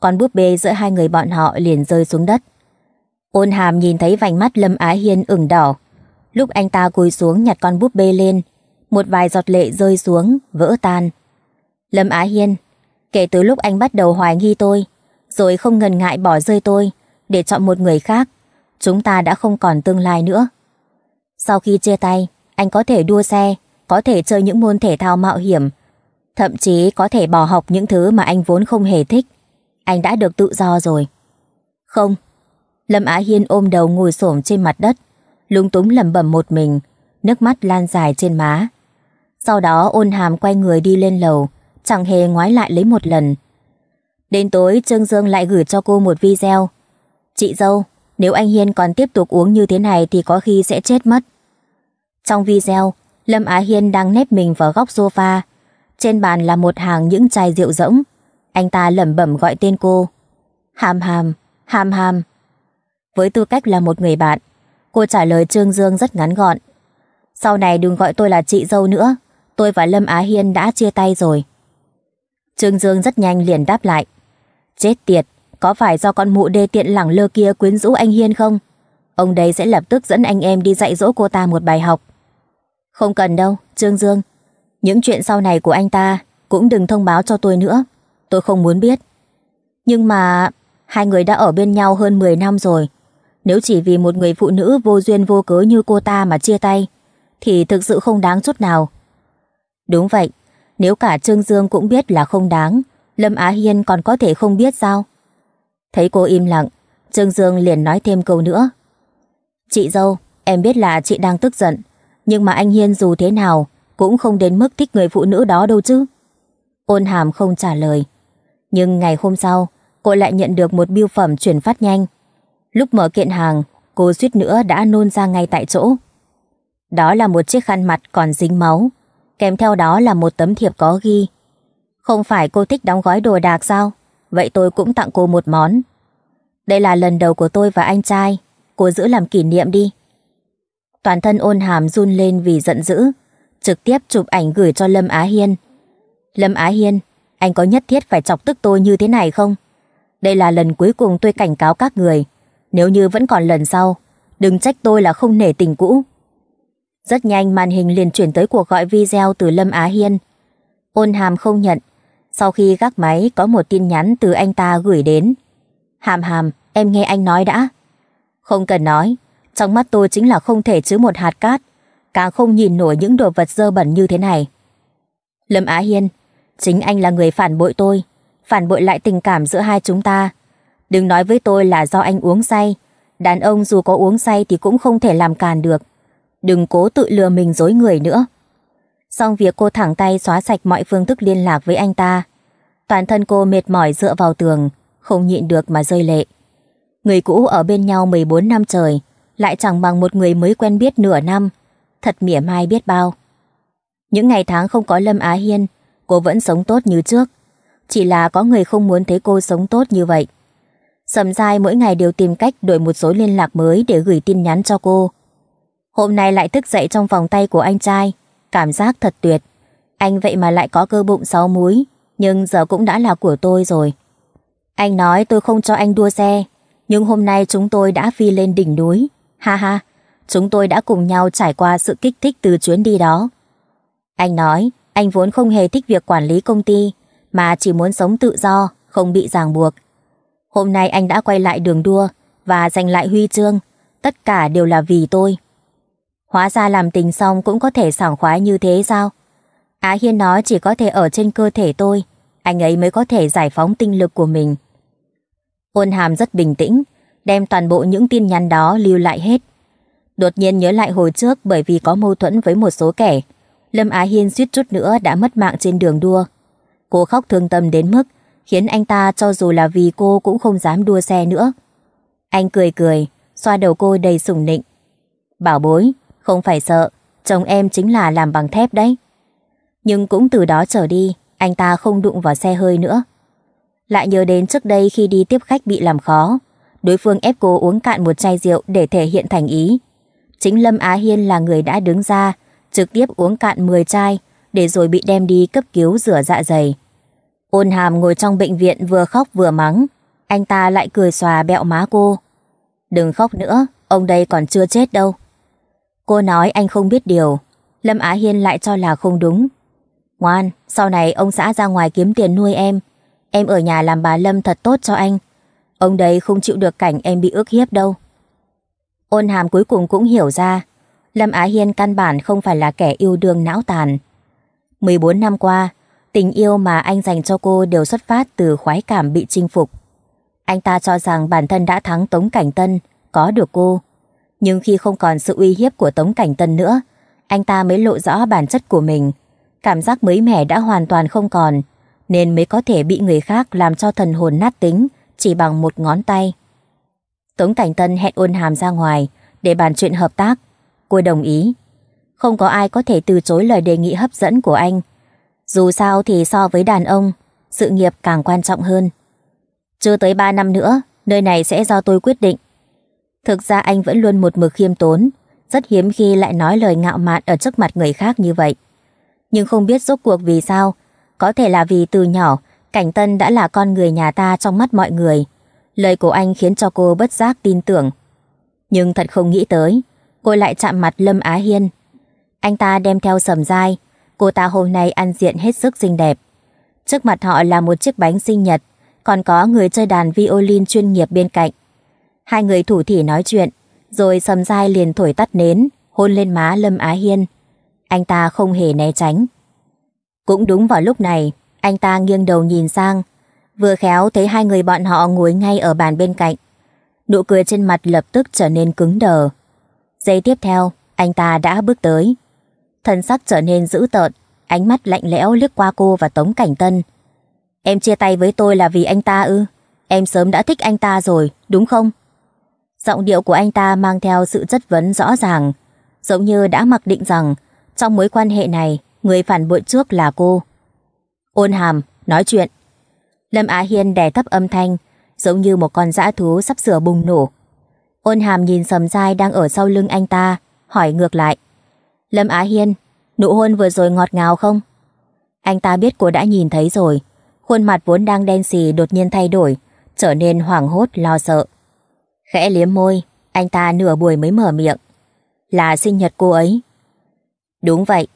[SPEAKER 1] Con búp bê giữa hai người bọn họ liền rơi xuống đất. Ôn hàm nhìn thấy vành mắt Lâm Á Hiên ửng đỏ. Lúc anh ta cúi xuống nhặt con búp bê lên, một vài giọt lệ rơi xuống, vỡ tan. Lâm Á Hiên, kể từ lúc anh bắt đầu hoài nghi tôi, rồi không ngần ngại bỏ rơi tôi để chọn một người khác, chúng ta đã không còn tương lai nữa. Sau khi chia tay, anh có thể đua xe, có thể chơi những môn thể thao mạo hiểm, thậm chí có thể bỏ học những thứ mà anh vốn không hề thích. Anh đã được tự do rồi. Không. Lâm Á Hiên ôm đầu ngồi xổm trên mặt đất, lúng túng lẩm bẩm một mình, nước mắt lan dài trên má. Sau đó ôn hàm quay người đi lên lầu, chẳng hề ngoái lại lấy một lần. Đến tối Trương Dương lại gửi cho cô một video. Chị dâu, nếu anh Hiên còn tiếp tục uống như thế này thì có khi sẽ chết mất. Trong video, Lâm Á Hiên đang nép mình vào góc sofa. Trên bàn là một hàng những chai rượu rỗng. Anh ta lẩm bẩm gọi tên cô. Hàm hàm, hàm hàm. Với tư cách là một người bạn, cô trả lời Trương Dương rất ngắn gọn. Sau này đừng gọi tôi là chị dâu nữa, tôi và Lâm Á Hiên đã chia tay rồi. Trương Dương rất nhanh liền đáp lại. Chết tiệt, có phải do con mụ đê tiện lẳng lơ kia quyến rũ anh Hiên không? Ông đấy sẽ lập tức dẫn anh em đi dạy dỗ cô ta một bài học. Không cần đâu, Trương Dương. Những chuyện sau này của anh ta cũng đừng thông báo cho tôi nữa. Tôi không muốn biết. Nhưng mà hai người đã ở bên nhau hơn 10 năm rồi. Nếu chỉ vì một người phụ nữ vô duyên vô cớ như cô ta mà chia tay, thì thực sự không đáng chút nào. Đúng vậy, nếu cả Trương Dương cũng biết là không đáng, Lâm Á Hiên còn có thể không biết sao? Thấy cô im lặng, Trương Dương liền nói thêm câu nữa. Chị dâu, em biết là chị đang tức giận, nhưng mà anh Hiên dù thế nào cũng không đến mức thích người phụ nữ đó đâu chứ. Ôn hàm không trả lời. Nhưng ngày hôm sau, cô lại nhận được một biêu phẩm chuyển phát nhanh. Lúc mở kiện hàng, cô suýt nữa đã nôn ra ngay tại chỗ. Đó là một chiếc khăn mặt còn dính máu kèm theo đó là một tấm thiệp có ghi. Không phải cô thích đóng gói đồ đạc sao? Vậy tôi cũng tặng cô một món. Đây là lần đầu của tôi và anh trai, cô giữ làm kỷ niệm đi. Toàn thân ôn hàm run lên vì giận dữ, trực tiếp chụp ảnh gửi cho Lâm Á Hiên. Lâm Á Hiên, anh có nhất thiết phải chọc tức tôi như thế này không? Đây là lần cuối cùng tôi cảnh cáo các người. Nếu như vẫn còn lần sau, đừng trách tôi là không nể tình cũ. Rất nhanh màn hình liền chuyển tới cuộc gọi video từ Lâm Á Hiên. Ôn hàm không nhận. Sau khi gác máy có một tin nhắn từ anh ta gửi đến. Hàm hàm, em nghe anh nói đã. Không cần nói, trong mắt tôi chính là không thể chứa một hạt cát. Càng không nhìn nổi những đồ vật dơ bẩn như thế này. Lâm Á Hiên, chính anh là người phản bội tôi. Phản bội lại tình cảm giữa hai chúng ta. Đừng nói với tôi là do anh uống say. Đàn ông dù có uống say thì cũng không thể làm càn được đừng cố tự lừa mình dối người nữa. Xong việc cô thẳng tay xóa sạch mọi phương thức liên lạc với anh ta. Toàn thân cô mệt mỏi dựa vào tường, không nhịn được mà rơi lệ. Người cũ ở bên nhau 14 năm trời, lại chẳng bằng một người mới quen biết nửa năm. Thật mỉa mai biết bao. Những ngày tháng không có Lâm Á Hiên, cô vẫn sống tốt như trước. Chỉ là có người không muốn thấy cô sống tốt như vậy. Sầm dai mỗi ngày đều tìm cách đổi một số liên lạc mới để gửi tin nhắn cho cô. Hôm nay lại thức dậy trong vòng tay của anh trai, cảm giác thật tuyệt. Anh vậy mà lại có cơ bụng sáu múi, nhưng giờ cũng đã là của tôi rồi. Anh nói tôi không cho anh đua xe, nhưng hôm nay chúng tôi đã phi lên đỉnh núi. Ha ha, chúng tôi đã cùng nhau trải qua sự kích thích từ chuyến đi đó. Anh nói, anh vốn không hề thích việc quản lý công ty, mà chỉ muốn sống tự do, không bị ràng buộc. Hôm nay anh đã quay lại đường đua và giành lại huy chương, tất cả đều là vì tôi. Hóa ra làm tình xong cũng có thể sảng khoái như thế sao? Á Hiên nói chỉ có thể ở trên cơ thể tôi, anh ấy mới có thể giải phóng tinh lực của mình. Ôn hàm rất bình tĩnh, đem toàn bộ những tin nhắn đó lưu lại hết. Đột nhiên nhớ lại hồi trước bởi vì có mâu thuẫn với một số kẻ. Lâm Á Hiên suýt chút nữa đã mất mạng trên đường đua. Cô khóc thương tâm đến mức khiến anh ta cho dù là vì cô cũng không dám đua xe nữa. Anh cười cười, xoa đầu cô đầy sủng nịnh. Bảo bối, không phải sợ, chồng em chính là làm bằng thép đấy. Nhưng cũng từ đó trở đi, anh ta không đụng vào xe hơi nữa. Lại nhớ đến trước đây khi đi tiếp khách bị làm khó, đối phương ép cô uống cạn một chai rượu để thể hiện thành ý. Chính Lâm Á Hiên là người đã đứng ra, trực tiếp uống cạn 10 chai để rồi bị đem đi cấp cứu rửa dạ dày. Ôn hàm ngồi trong bệnh viện vừa khóc vừa mắng, anh ta lại cười xòa bẹo má cô. Đừng khóc nữa, ông đây còn chưa chết đâu. Cô nói anh không biết điều, Lâm Á Hiên lại cho là không đúng. Ngoan, sau này ông xã ra ngoài kiếm tiền nuôi em. Em ở nhà làm bà Lâm thật tốt cho anh. Ông đấy không chịu được cảnh em bị ước hiếp đâu. Ôn hàm cuối cùng cũng hiểu ra, Lâm Á Hiên căn bản không phải là kẻ yêu đương não tàn. 14 năm qua, tình yêu mà anh dành cho cô đều xuất phát từ khoái cảm bị chinh phục. Anh ta cho rằng bản thân đã thắng Tống Cảnh Tân, có được cô. Nhưng khi không còn sự uy hiếp của Tống Cảnh Tân nữa, anh ta mới lộ rõ bản chất của mình. Cảm giác mới mẻ đã hoàn toàn không còn, nên mới có thể bị người khác làm cho thần hồn nát tính chỉ bằng một ngón tay. Tống Cảnh Tân hẹn ôn hàm ra ngoài để bàn chuyện hợp tác. Cô đồng ý. Không có ai có thể từ chối lời đề nghị hấp dẫn của anh. Dù sao thì so với đàn ông, sự nghiệp càng quan trọng hơn. Chưa tới 3 năm nữa, nơi này sẽ do tôi quyết định. Thực ra anh vẫn luôn một mực khiêm tốn, rất hiếm khi lại nói lời ngạo mạn ở trước mặt người khác như vậy. Nhưng không biết rốt cuộc vì sao, có thể là vì từ nhỏ, Cảnh Tân đã là con người nhà ta trong mắt mọi người. Lời của anh khiến cho cô bất giác tin tưởng. Nhưng thật không nghĩ tới, cô lại chạm mặt Lâm Á Hiên. Anh ta đem theo sầm dai, cô ta hôm nay ăn diện hết sức xinh đẹp. Trước mặt họ là một chiếc bánh sinh nhật, còn có người chơi đàn violin chuyên nghiệp bên cạnh. Hai người thủ thỉ nói chuyện, rồi sầm dai liền thổi tắt nến, hôn lên má Lâm Á Hiên. Anh ta không hề né tránh. Cũng đúng vào lúc này, anh ta nghiêng đầu nhìn sang, vừa khéo thấy hai người bọn họ ngồi ngay ở bàn bên cạnh. Nụ cười trên mặt lập tức trở nên cứng đờ. Giây tiếp theo, anh ta đã bước tới. Thân sắc trở nên dữ tợn, ánh mắt lạnh lẽo liếc qua cô và Tống Cảnh Tân. Em chia tay với tôi là vì anh ta ư? Em sớm đã thích anh ta rồi, đúng không? Giọng điệu của anh ta mang theo sự chất vấn rõ ràng, giống như đã mặc định rằng trong mối quan hệ này, người phản bội trước là cô. Ôn hàm, nói chuyện. Lâm Á Hiên đè thấp âm thanh, giống như một con dã thú sắp sửa bùng nổ. Ôn hàm nhìn sầm dai đang ở sau lưng anh ta, hỏi ngược lại. Lâm Á Hiên, nụ hôn vừa rồi ngọt ngào không? Anh ta biết cô đã nhìn thấy rồi. Khuôn mặt vốn đang đen xì đột nhiên thay đổi, trở nên hoảng hốt lo sợ. Khẽ liếm môi, anh ta nửa buổi mới mở miệng. Là sinh nhật cô ấy. Đúng vậy,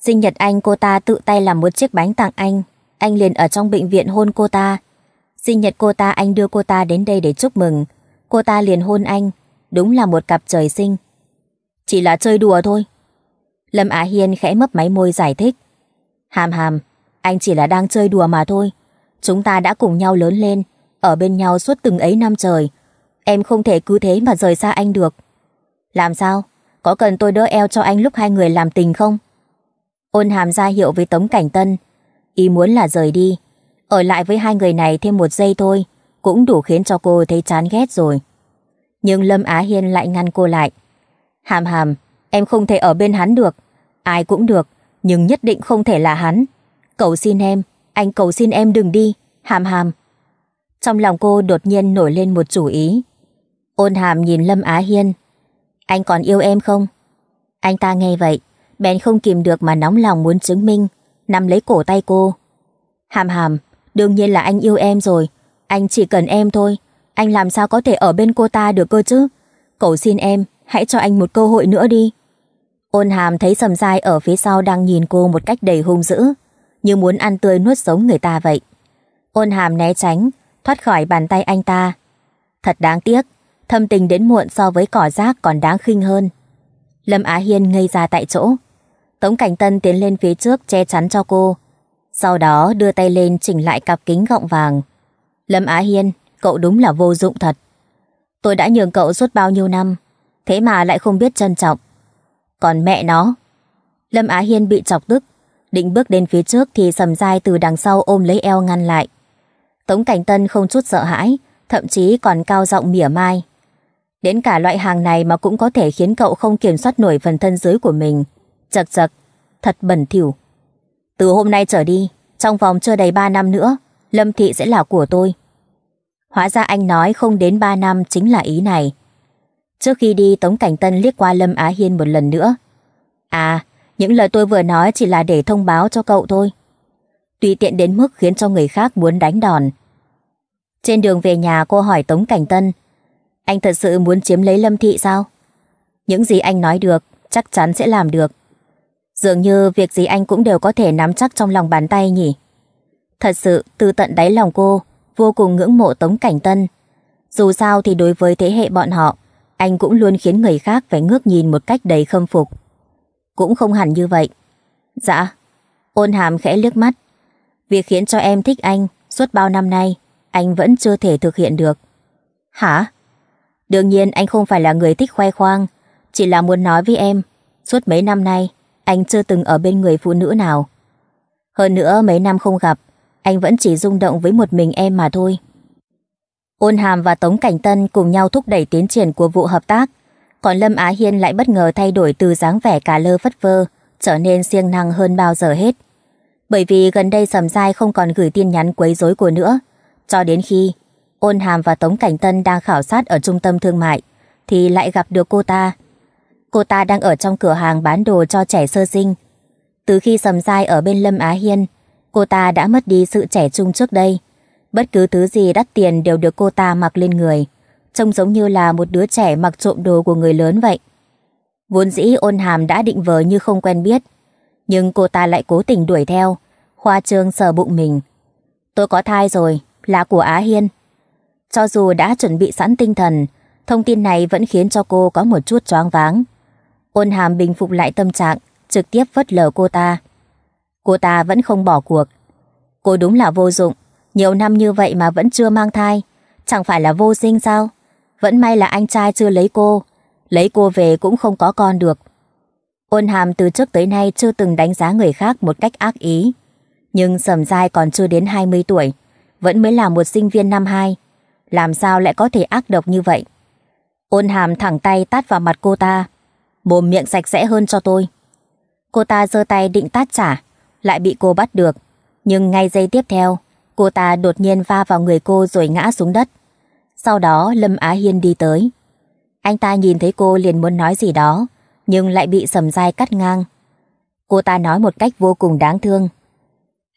[SPEAKER 1] sinh nhật anh cô ta tự tay làm một chiếc bánh tặng anh. Anh liền ở trong bệnh viện hôn cô ta. Sinh nhật cô ta anh đưa cô ta đến đây để chúc mừng. Cô ta liền hôn anh. Đúng là một cặp trời sinh. Chỉ là chơi đùa thôi. Lâm Á Hiên khẽ mấp máy môi giải thích. Hàm hàm, anh chỉ là đang chơi đùa mà thôi. Chúng ta đã cùng nhau lớn lên, ở bên nhau suốt từng ấy năm trời. Em không thể cứ thế mà rời xa anh được. Làm sao? Có cần tôi đỡ eo cho anh lúc hai người làm tình không? Ôn hàm ra hiệu với Tống Cảnh Tân. Ý muốn là rời đi. Ở lại với hai người này thêm một giây thôi. Cũng đủ khiến cho cô thấy chán ghét rồi. Nhưng Lâm Á Hiên lại ngăn cô lại. Hàm hàm, em không thể ở bên hắn được. Ai cũng được, nhưng nhất định không thể là hắn. Cầu xin em, anh cầu xin em đừng đi, hàm hàm. Trong lòng cô đột nhiên nổi lên một chủ ý. Ôn hàm nhìn Lâm Á Hiên. Anh còn yêu em không? Anh ta nghe vậy, bèn không kìm được mà nóng lòng muốn chứng minh, nắm lấy cổ tay cô. Hàm hàm, đương nhiên là anh yêu em rồi, anh chỉ cần em thôi, anh làm sao có thể ở bên cô ta được cơ chứ? Cậu xin em, hãy cho anh một cơ hội nữa đi. Ôn hàm thấy sầm dai ở phía sau đang nhìn cô một cách đầy hung dữ, như muốn ăn tươi nuốt sống người ta vậy. Ôn hàm né tránh, thoát khỏi bàn tay anh ta. Thật đáng tiếc, thâm tình đến muộn so với cỏ rác còn đáng khinh hơn. Lâm Á Hiên ngây ra tại chỗ. Tống Cảnh Tân tiến lên phía trước che chắn cho cô. Sau đó đưa tay lên chỉnh lại cặp kính gọng vàng. Lâm Á Hiên, cậu đúng là vô dụng thật. Tôi đã nhường cậu suốt bao nhiêu năm, thế mà lại không biết trân trọng. Còn mẹ nó. Lâm Á Hiên bị chọc tức, định bước đến phía trước thì sầm dai từ đằng sau ôm lấy eo ngăn lại. Tống Cảnh Tân không chút sợ hãi, thậm chí còn cao giọng mỉa mai. Đến cả loại hàng này mà cũng có thể khiến cậu không kiểm soát nổi phần thân dưới của mình. Chật chật, thật bẩn thỉu. Từ hôm nay trở đi, trong vòng chưa đầy 3 năm nữa, Lâm Thị sẽ là của tôi. Hóa ra anh nói không đến 3 năm chính là ý này. Trước khi đi Tống Cảnh Tân liếc qua Lâm Á Hiên một lần nữa. À, những lời tôi vừa nói chỉ là để thông báo cho cậu thôi. Tùy tiện đến mức khiến cho người khác muốn đánh đòn. Trên đường về nhà cô hỏi Tống Cảnh Tân anh thật sự muốn chiếm lấy Lâm Thị sao? Những gì anh nói được, chắc chắn sẽ làm được. Dường như việc gì anh cũng đều có thể nắm chắc trong lòng bàn tay nhỉ. Thật sự, từ tận đáy lòng cô, vô cùng ngưỡng mộ Tống Cảnh Tân. Dù sao thì đối với thế hệ bọn họ, anh cũng luôn khiến người khác phải ngước nhìn một cách đầy khâm phục. Cũng không hẳn như vậy. Dạ, ôn hàm khẽ liếc mắt. Việc khiến cho em thích anh suốt bao năm nay, anh vẫn chưa thể thực hiện được. Hả? Đương nhiên anh không phải là người thích khoe khoang, chỉ là muốn nói với em, suốt mấy năm nay, anh chưa từng ở bên người phụ nữ nào. Hơn nữa mấy năm không gặp, anh vẫn chỉ rung động với một mình em mà thôi. Ôn Hàm và Tống Cảnh Tân cùng nhau thúc đẩy tiến triển của vụ hợp tác, còn Lâm Á Hiên lại bất ngờ thay đổi từ dáng vẻ cá lơ phất vơ trở nên siêng năng hơn bao giờ hết. Bởi vì gần đây Sầm Giai không còn gửi tin nhắn quấy rối của nữa, cho đến khi Ôn Hàm và Tống Cảnh Tân đang khảo sát ở trung tâm thương mại, thì lại gặp được cô ta. Cô ta đang ở trong cửa hàng bán đồ cho trẻ sơ sinh. Từ khi sầm dai ở bên Lâm Á Hiên, cô ta đã mất đi sự trẻ trung trước đây. Bất cứ thứ gì đắt tiền đều được cô ta mặc lên người, trông giống như là một đứa trẻ mặc trộm đồ của người lớn vậy. Vốn dĩ ôn hàm đã định vờ như không quen biết, nhưng cô ta lại cố tình đuổi theo, khoa trương sờ bụng mình. Tôi có thai rồi, là của Á Hiên. Cho dù đã chuẩn bị sẵn tinh thần, thông tin này vẫn khiến cho cô có một chút choáng váng. Ôn hàm bình phục lại tâm trạng, trực tiếp vất lờ cô ta. Cô ta vẫn không bỏ cuộc. Cô đúng là vô dụng, nhiều năm như vậy mà vẫn chưa mang thai, chẳng phải là vô sinh sao? Vẫn may là anh trai chưa lấy cô, lấy cô về cũng không có con được. Ôn hàm từ trước tới nay chưa từng đánh giá người khác một cách ác ý. Nhưng sầm dai còn chưa đến 20 tuổi, vẫn mới là một sinh viên năm 2, làm sao lại có thể ác độc như vậy. Ôn hàm thẳng tay tát vào mặt cô ta, mồm miệng sạch sẽ hơn cho tôi. Cô ta giơ tay định tát trả, lại bị cô bắt được. Nhưng ngay giây tiếp theo, cô ta đột nhiên va vào người cô rồi ngã xuống đất. Sau đó Lâm Á Hiên đi tới. Anh ta nhìn thấy cô liền muốn nói gì đó, nhưng lại bị sầm dai cắt ngang. Cô ta nói một cách vô cùng đáng thương.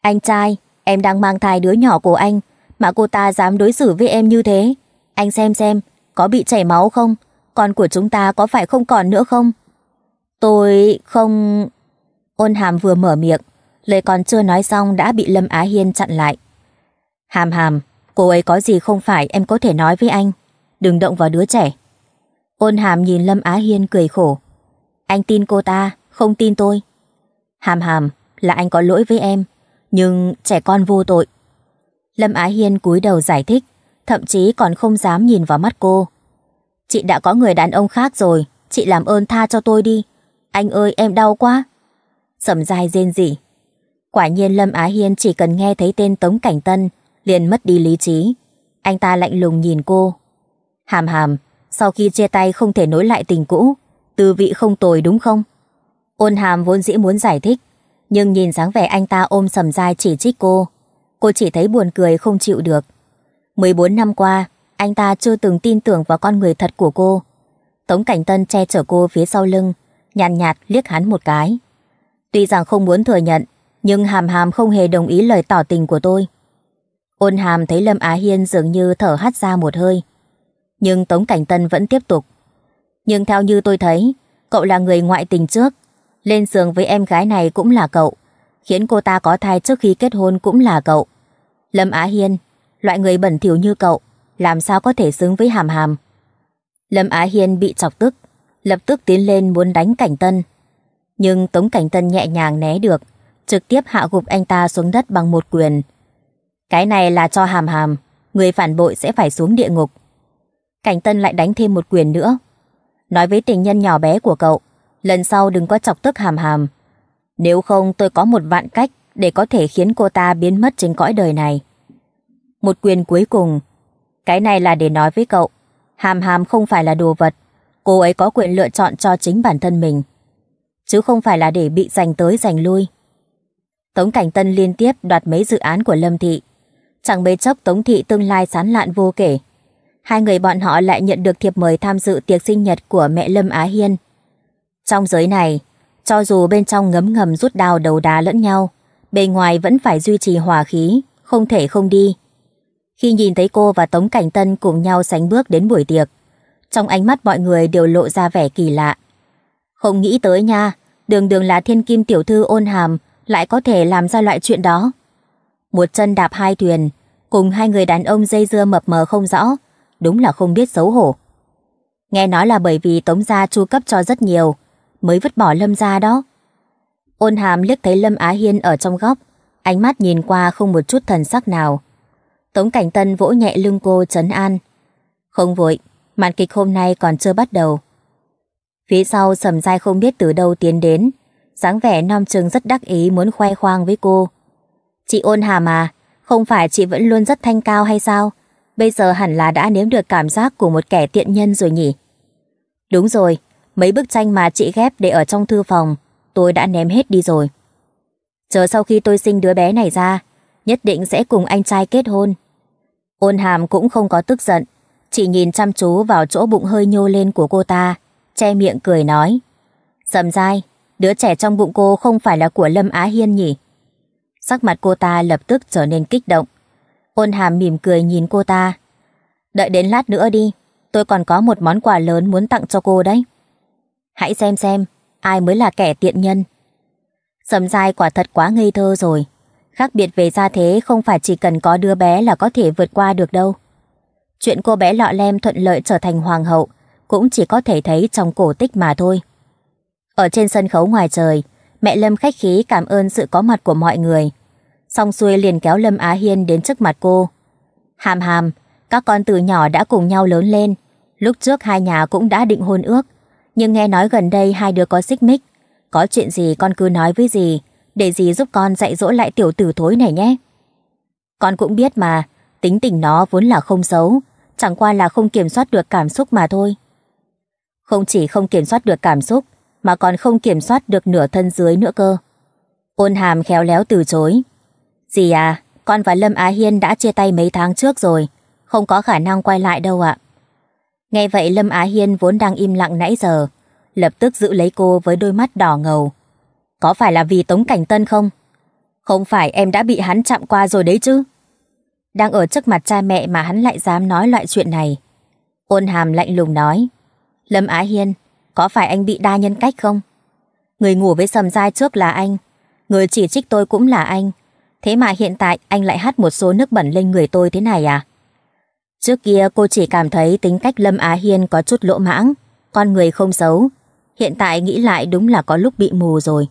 [SPEAKER 1] Anh trai, em đang mang thai đứa nhỏ của anh, mà cô ta dám đối xử với em như thế. Anh xem xem, có bị chảy máu không? Con của chúng ta có phải không còn nữa không? Tôi không... Ôn hàm vừa mở miệng, lời còn chưa nói xong đã bị Lâm Á Hiên chặn lại. Hàm hàm, cô ấy có gì không phải em có thể nói với anh. Đừng động vào đứa trẻ. Ôn hàm nhìn Lâm Á Hiên cười khổ. Anh tin cô ta, không tin tôi. Hàm hàm, là anh có lỗi với em, nhưng trẻ con vô tội. Lâm Á Hiên cúi đầu giải thích, thậm chí còn không dám nhìn vào mắt cô. Chị đã có người đàn ông khác rồi, chị làm ơn tha cho tôi đi. Anh ơi em đau quá. Sầm dài rên rỉ. Quả nhiên Lâm Á Hiên chỉ cần nghe thấy tên Tống Cảnh Tân, liền mất đi lý trí. Anh ta lạnh lùng nhìn cô. Hàm hàm, sau khi chia tay không thể nối lại tình cũ, tư vị không tồi đúng không? Ôn hàm vốn dĩ muốn giải thích, nhưng nhìn dáng vẻ anh ta ôm sầm dai chỉ trích cô, cô chỉ thấy buồn cười không chịu được. 14 năm qua, anh ta chưa từng tin tưởng vào con người thật của cô. Tống Cảnh Tân che chở cô phía sau lưng, nhàn nhạt, nhạt liếc hắn một cái. Tuy rằng không muốn thừa nhận, nhưng Hàm Hàm không hề đồng ý lời tỏ tình của tôi. Ôn Hàm thấy Lâm Á Hiên dường như thở hắt ra một hơi. Nhưng Tống Cảnh Tân vẫn tiếp tục. Nhưng theo như tôi thấy, cậu là người ngoại tình trước. Lên giường với em gái này cũng là cậu khiến cô ta có thai trước khi kết hôn cũng là cậu. Lâm Á Hiên, loại người bẩn thỉu như cậu, làm sao có thể xứng với hàm hàm. Lâm Á Hiên bị chọc tức, lập tức tiến lên muốn đánh Cảnh Tân. Nhưng Tống Cảnh Tân nhẹ nhàng né được, trực tiếp hạ gục anh ta xuống đất bằng một quyền. Cái này là cho hàm hàm, người phản bội sẽ phải xuống địa ngục. Cảnh Tân lại đánh thêm một quyền nữa. Nói với tình nhân nhỏ bé của cậu, lần sau đừng có chọc tức hàm hàm, nếu không tôi có một vạn cách để có thể khiến cô ta biến mất trên cõi đời này. Một quyền cuối cùng. Cái này là để nói với cậu. Hàm hàm không phải là đồ vật. Cô ấy có quyền lựa chọn cho chính bản thân mình. Chứ không phải là để bị giành tới giành lui. Tống Cảnh Tân liên tiếp đoạt mấy dự án của Lâm Thị. Chẳng mấy chốc Tống Thị tương lai sán lạn vô kể. Hai người bọn họ lại nhận được thiệp mời tham dự tiệc sinh nhật của mẹ Lâm Á Hiên. Trong giới này, cho dù bên trong ngấm ngầm rút đào đầu đá lẫn nhau, bề ngoài vẫn phải duy trì hòa khí, không thể không đi. Khi nhìn thấy cô và Tống Cảnh Tân cùng nhau sánh bước đến buổi tiệc, trong ánh mắt mọi người đều lộ ra vẻ kỳ lạ. Không nghĩ tới nha, đường đường là thiên kim tiểu thư ôn hàm, lại có thể làm ra loại chuyện đó. Một chân đạp hai thuyền, cùng hai người đàn ông dây dưa mập mờ không rõ, đúng là không biết xấu hổ. Nghe nói là bởi vì Tống Gia chu cấp cho rất nhiều, mới vứt bỏ Lâm ra đó. Ôn hàm liếc thấy Lâm Á Hiên ở trong góc, ánh mắt nhìn qua không một chút thần sắc nào. Tống Cảnh Tân vỗ nhẹ lưng cô trấn an. Không vội, màn kịch hôm nay còn chưa bắt đầu. Phía sau sầm dai không biết từ đâu tiến đến, dáng vẻ nam trường rất đắc ý muốn khoe khoang với cô. Chị ôn hàm à, không phải chị vẫn luôn rất thanh cao hay sao? Bây giờ hẳn là đã nếm được cảm giác của một kẻ tiện nhân rồi nhỉ? Đúng rồi, mấy bức tranh mà chị ghép để ở trong thư phòng, tôi đã ném hết đi rồi. Chờ sau khi tôi sinh đứa bé này ra, nhất định sẽ cùng anh trai kết hôn. Ôn hàm cũng không có tức giận, chỉ nhìn chăm chú vào chỗ bụng hơi nhô lên của cô ta, che miệng cười nói. Sầm dai, đứa trẻ trong bụng cô không phải là của Lâm Á Hiên nhỉ? Sắc mặt cô ta lập tức trở nên kích động. Ôn hàm mỉm cười nhìn cô ta. Đợi đến lát nữa đi, tôi còn có một món quà lớn muốn tặng cho cô đấy. Hãy xem xem, ai mới là kẻ tiện nhân. Sầm dai quả thật quá ngây thơ rồi. Khác biệt về gia thế không phải chỉ cần có đứa bé là có thể vượt qua được đâu. Chuyện cô bé lọ lem thuận lợi trở thành hoàng hậu cũng chỉ có thể thấy trong cổ tích mà thôi. Ở trên sân khấu ngoài trời, mẹ Lâm khách khí cảm ơn sự có mặt của mọi người. Xong xuôi liền kéo Lâm Á Hiên đến trước mặt cô. Hàm hàm, các con từ nhỏ đã cùng nhau lớn lên. Lúc trước hai nhà cũng đã định hôn ước. Nhưng nghe nói gần đây hai đứa có xích mích Có chuyện gì con cứ nói với dì Để dì giúp con dạy dỗ lại tiểu tử thối này nhé Con cũng biết mà Tính tình nó vốn là không xấu Chẳng qua là không kiểm soát được cảm xúc mà thôi Không chỉ không kiểm soát được cảm xúc Mà còn không kiểm soát được nửa thân dưới nữa cơ Ôn hàm khéo léo từ chối Dì à Con và Lâm Á Hiên đã chia tay mấy tháng trước rồi Không có khả năng quay lại đâu ạ à. Nghe vậy Lâm Á Hiên vốn đang im lặng nãy giờ, lập tức giữ lấy cô với đôi mắt đỏ ngầu. Có phải là vì Tống Cảnh Tân không? Không phải em đã bị hắn chạm qua rồi đấy chứ? Đang ở trước mặt cha mẹ mà hắn lại dám nói loại chuyện này. Ôn hàm lạnh lùng nói. Lâm Á Hiên, có phải anh bị đa nhân cách không? Người ngủ với sầm dai trước là anh, người chỉ trích tôi cũng là anh. Thế mà hiện tại anh lại hắt một số nước bẩn lên người tôi thế này à? Trước kia cô chỉ cảm thấy tính cách Lâm Á Hiên có chút lỗ mãng, con người không xấu. Hiện tại nghĩ lại đúng là có lúc bị mù rồi.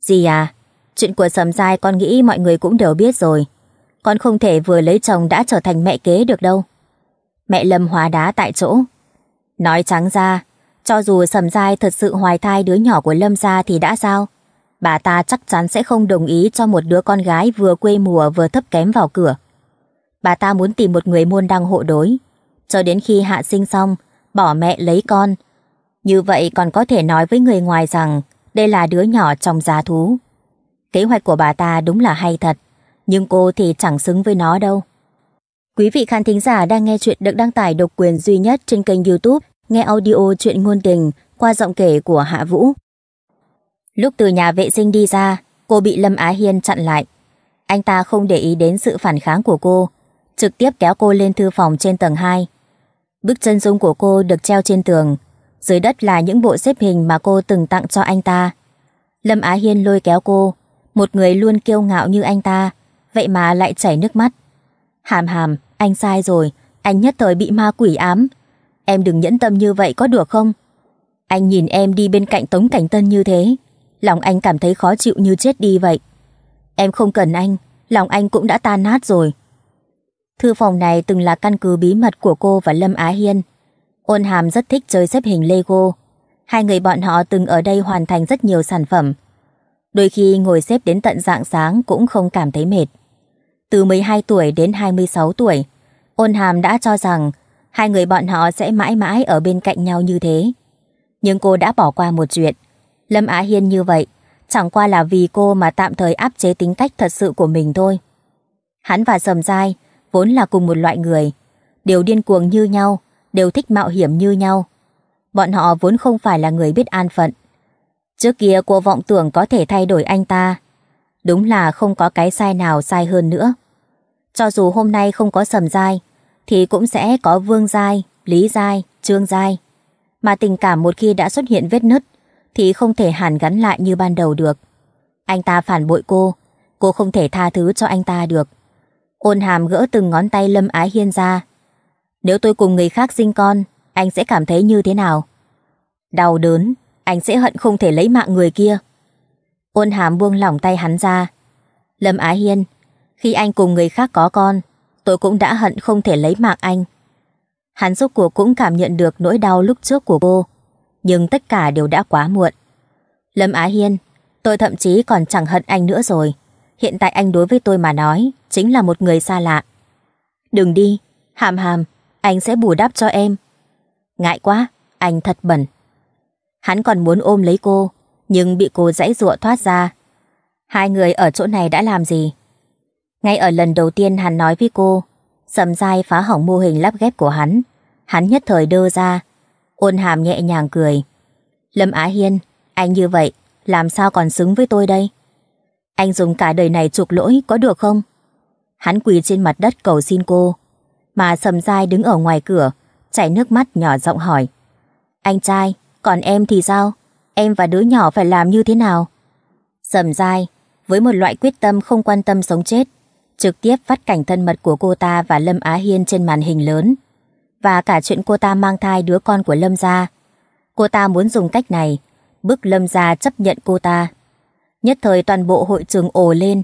[SPEAKER 1] Gì à, chuyện của sầm dai con nghĩ mọi người cũng đều biết rồi. Con không thể vừa lấy chồng đã trở thành mẹ kế được đâu. Mẹ Lâm hóa đá tại chỗ. Nói trắng ra, cho dù sầm dai thật sự hoài thai đứa nhỏ của Lâm ra thì đã sao? Bà ta chắc chắn sẽ không đồng ý cho một đứa con gái vừa quê mùa vừa thấp kém vào cửa bà ta muốn tìm một người môn đăng hộ đối, cho đến khi hạ sinh xong, bỏ mẹ lấy con. Như vậy còn có thể nói với người ngoài rằng đây là đứa nhỏ trong gia thú. Kế hoạch của bà ta đúng là hay thật, nhưng cô thì chẳng xứng với nó đâu. Quý vị khán thính giả đang nghe chuyện được đăng tải độc quyền duy nhất trên kênh youtube Nghe audio chuyện ngôn tình qua giọng kể của Hạ Vũ. Lúc từ nhà vệ sinh đi ra, cô bị Lâm Á Hiên chặn lại. Anh ta không để ý đến sự phản kháng của cô, trực tiếp kéo cô lên thư phòng trên tầng 2. Bức chân dung của cô được treo trên tường, dưới đất là những bộ xếp hình mà cô từng tặng cho anh ta. Lâm Á Hiên lôi kéo cô, một người luôn kiêu ngạo như anh ta, vậy mà lại chảy nước mắt. Hàm hàm, anh sai rồi, anh nhất thời bị ma quỷ ám. Em đừng nhẫn tâm như vậy có được không? Anh nhìn em đi bên cạnh Tống Cảnh Tân như thế, lòng anh cảm thấy khó chịu như chết đi vậy. Em không cần anh, lòng anh cũng đã tan nát rồi. Thư phòng này từng là căn cứ bí mật của cô và Lâm Á Hiên. Ôn Hàm rất thích chơi xếp hình Lego. Hai người bọn họ từng ở đây hoàn thành rất nhiều sản phẩm. Đôi khi ngồi xếp đến tận dạng sáng cũng không cảm thấy mệt. Từ 12 tuổi đến 26 tuổi, Ôn Hàm đã cho rằng hai người bọn họ sẽ mãi mãi ở bên cạnh nhau như thế. Nhưng cô đã bỏ qua một chuyện. Lâm Á Hiên như vậy, chẳng qua là vì cô mà tạm thời áp chế tính cách thật sự của mình thôi. Hắn và Sầm Giai vốn là cùng một loại người, đều điên cuồng như nhau, đều thích mạo hiểm như nhau. Bọn họ vốn không phải là người biết an phận. Trước kia cô vọng tưởng có thể thay đổi anh ta. Đúng là không có cái sai nào sai hơn nữa. Cho dù hôm nay không có sầm dai, thì cũng sẽ có vương dai, lý dai, trương dai. Mà tình cảm một khi đã xuất hiện vết nứt, thì không thể hàn gắn lại như ban đầu được. Anh ta phản bội cô, cô không thể tha thứ cho anh ta được. Ôn hàm gỡ từng ngón tay Lâm Ái Hiên ra. Nếu tôi cùng người khác sinh con, anh sẽ cảm thấy như thế nào? Đau đớn, anh sẽ hận không thể lấy mạng người kia. Ôn hàm buông lỏng tay hắn ra. Lâm Ái Hiên, khi anh cùng người khác có con, tôi cũng đã hận không thể lấy mạng anh. Hắn rốt cuộc cũng cảm nhận được nỗi đau lúc trước của cô, nhưng tất cả đều đã quá muộn. Lâm Ái Hiên, tôi thậm chí còn chẳng hận anh nữa rồi hiện tại anh đối với tôi mà nói, chính là một người xa lạ. Đừng đi, hàm hàm, anh sẽ bù đắp cho em. Ngại quá, anh thật bẩn. Hắn còn muốn ôm lấy cô, nhưng bị cô dãy dụa thoát ra. Hai người ở chỗ này đã làm gì? Ngay ở lần đầu tiên hắn nói với cô, sầm dai phá hỏng mô hình lắp ghép của hắn. Hắn nhất thời đơ ra, ôn hàm nhẹ nhàng cười. Lâm Á Hiên, anh như vậy, làm sao còn xứng với tôi đây? Anh dùng cả đời này chuộc lỗi có được không? Hắn quỳ trên mặt đất cầu xin cô. Mà sầm dai đứng ở ngoài cửa, chảy nước mắt nhỏ giọng hỏi. Anh trai, còn em thì sao? Em và đứa nhỏ phải làm như thế nào? Sầm dai, với một loại quyết tâm không quan tâm sống chết, trực tiếp phát cảnh thân mật của cô ta và Lâm Á Hiên trên màn hình lớn. Và cả chuyện cô ta mang thai đứa con của Lâm gia. Cô ta muốn dùng cách này, bức Lâm gia chấp nhận cô ta nhất thời toàn bộ hội trường ồ lên.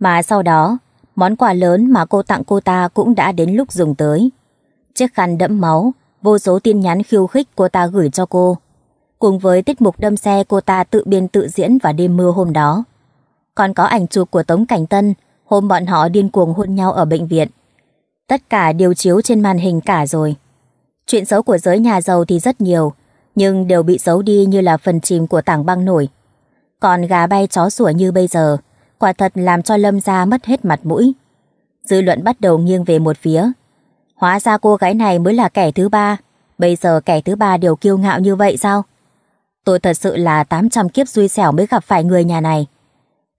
[SPEAKER 1] Mà sau đó, món quà lớn mà cô tặng cô ta cũng đã đến lúc dùng tới. Chiếc khăn đẫm máu, vô số tin nhắn khiêu khích cô ta gửi cho cô. Cùng với tiết mục đâm xe cô ta tự biên tự diễn vào đêm mưa hôm đó. Còn có ảnh chụp của Tống Cảnh Tân hôm bọn họ điên cuồng hôn nhau ở bệnh viện. Tất cả đều chiếu trên màn hình cả rồi. Chuyện xấu của giới nhà giàu thì rất nhiều, nhưng đều bị giấu đi như là phần chìm của tảng băng nổi còn gà bay chó sủa như bây giờ, quả thật làm cho Lâm gia mất hết mặt mũi. Dư luận bắt đầu nghiêng về một phía. Hóa ra cô gái này mới là kẻ thứ ba, bây giờ kẻ thứ ba đều kiêu ngạo như vậy sao? Tôi thật sự là 800 kiếp xui xẻo mới gặp phải người nhà này.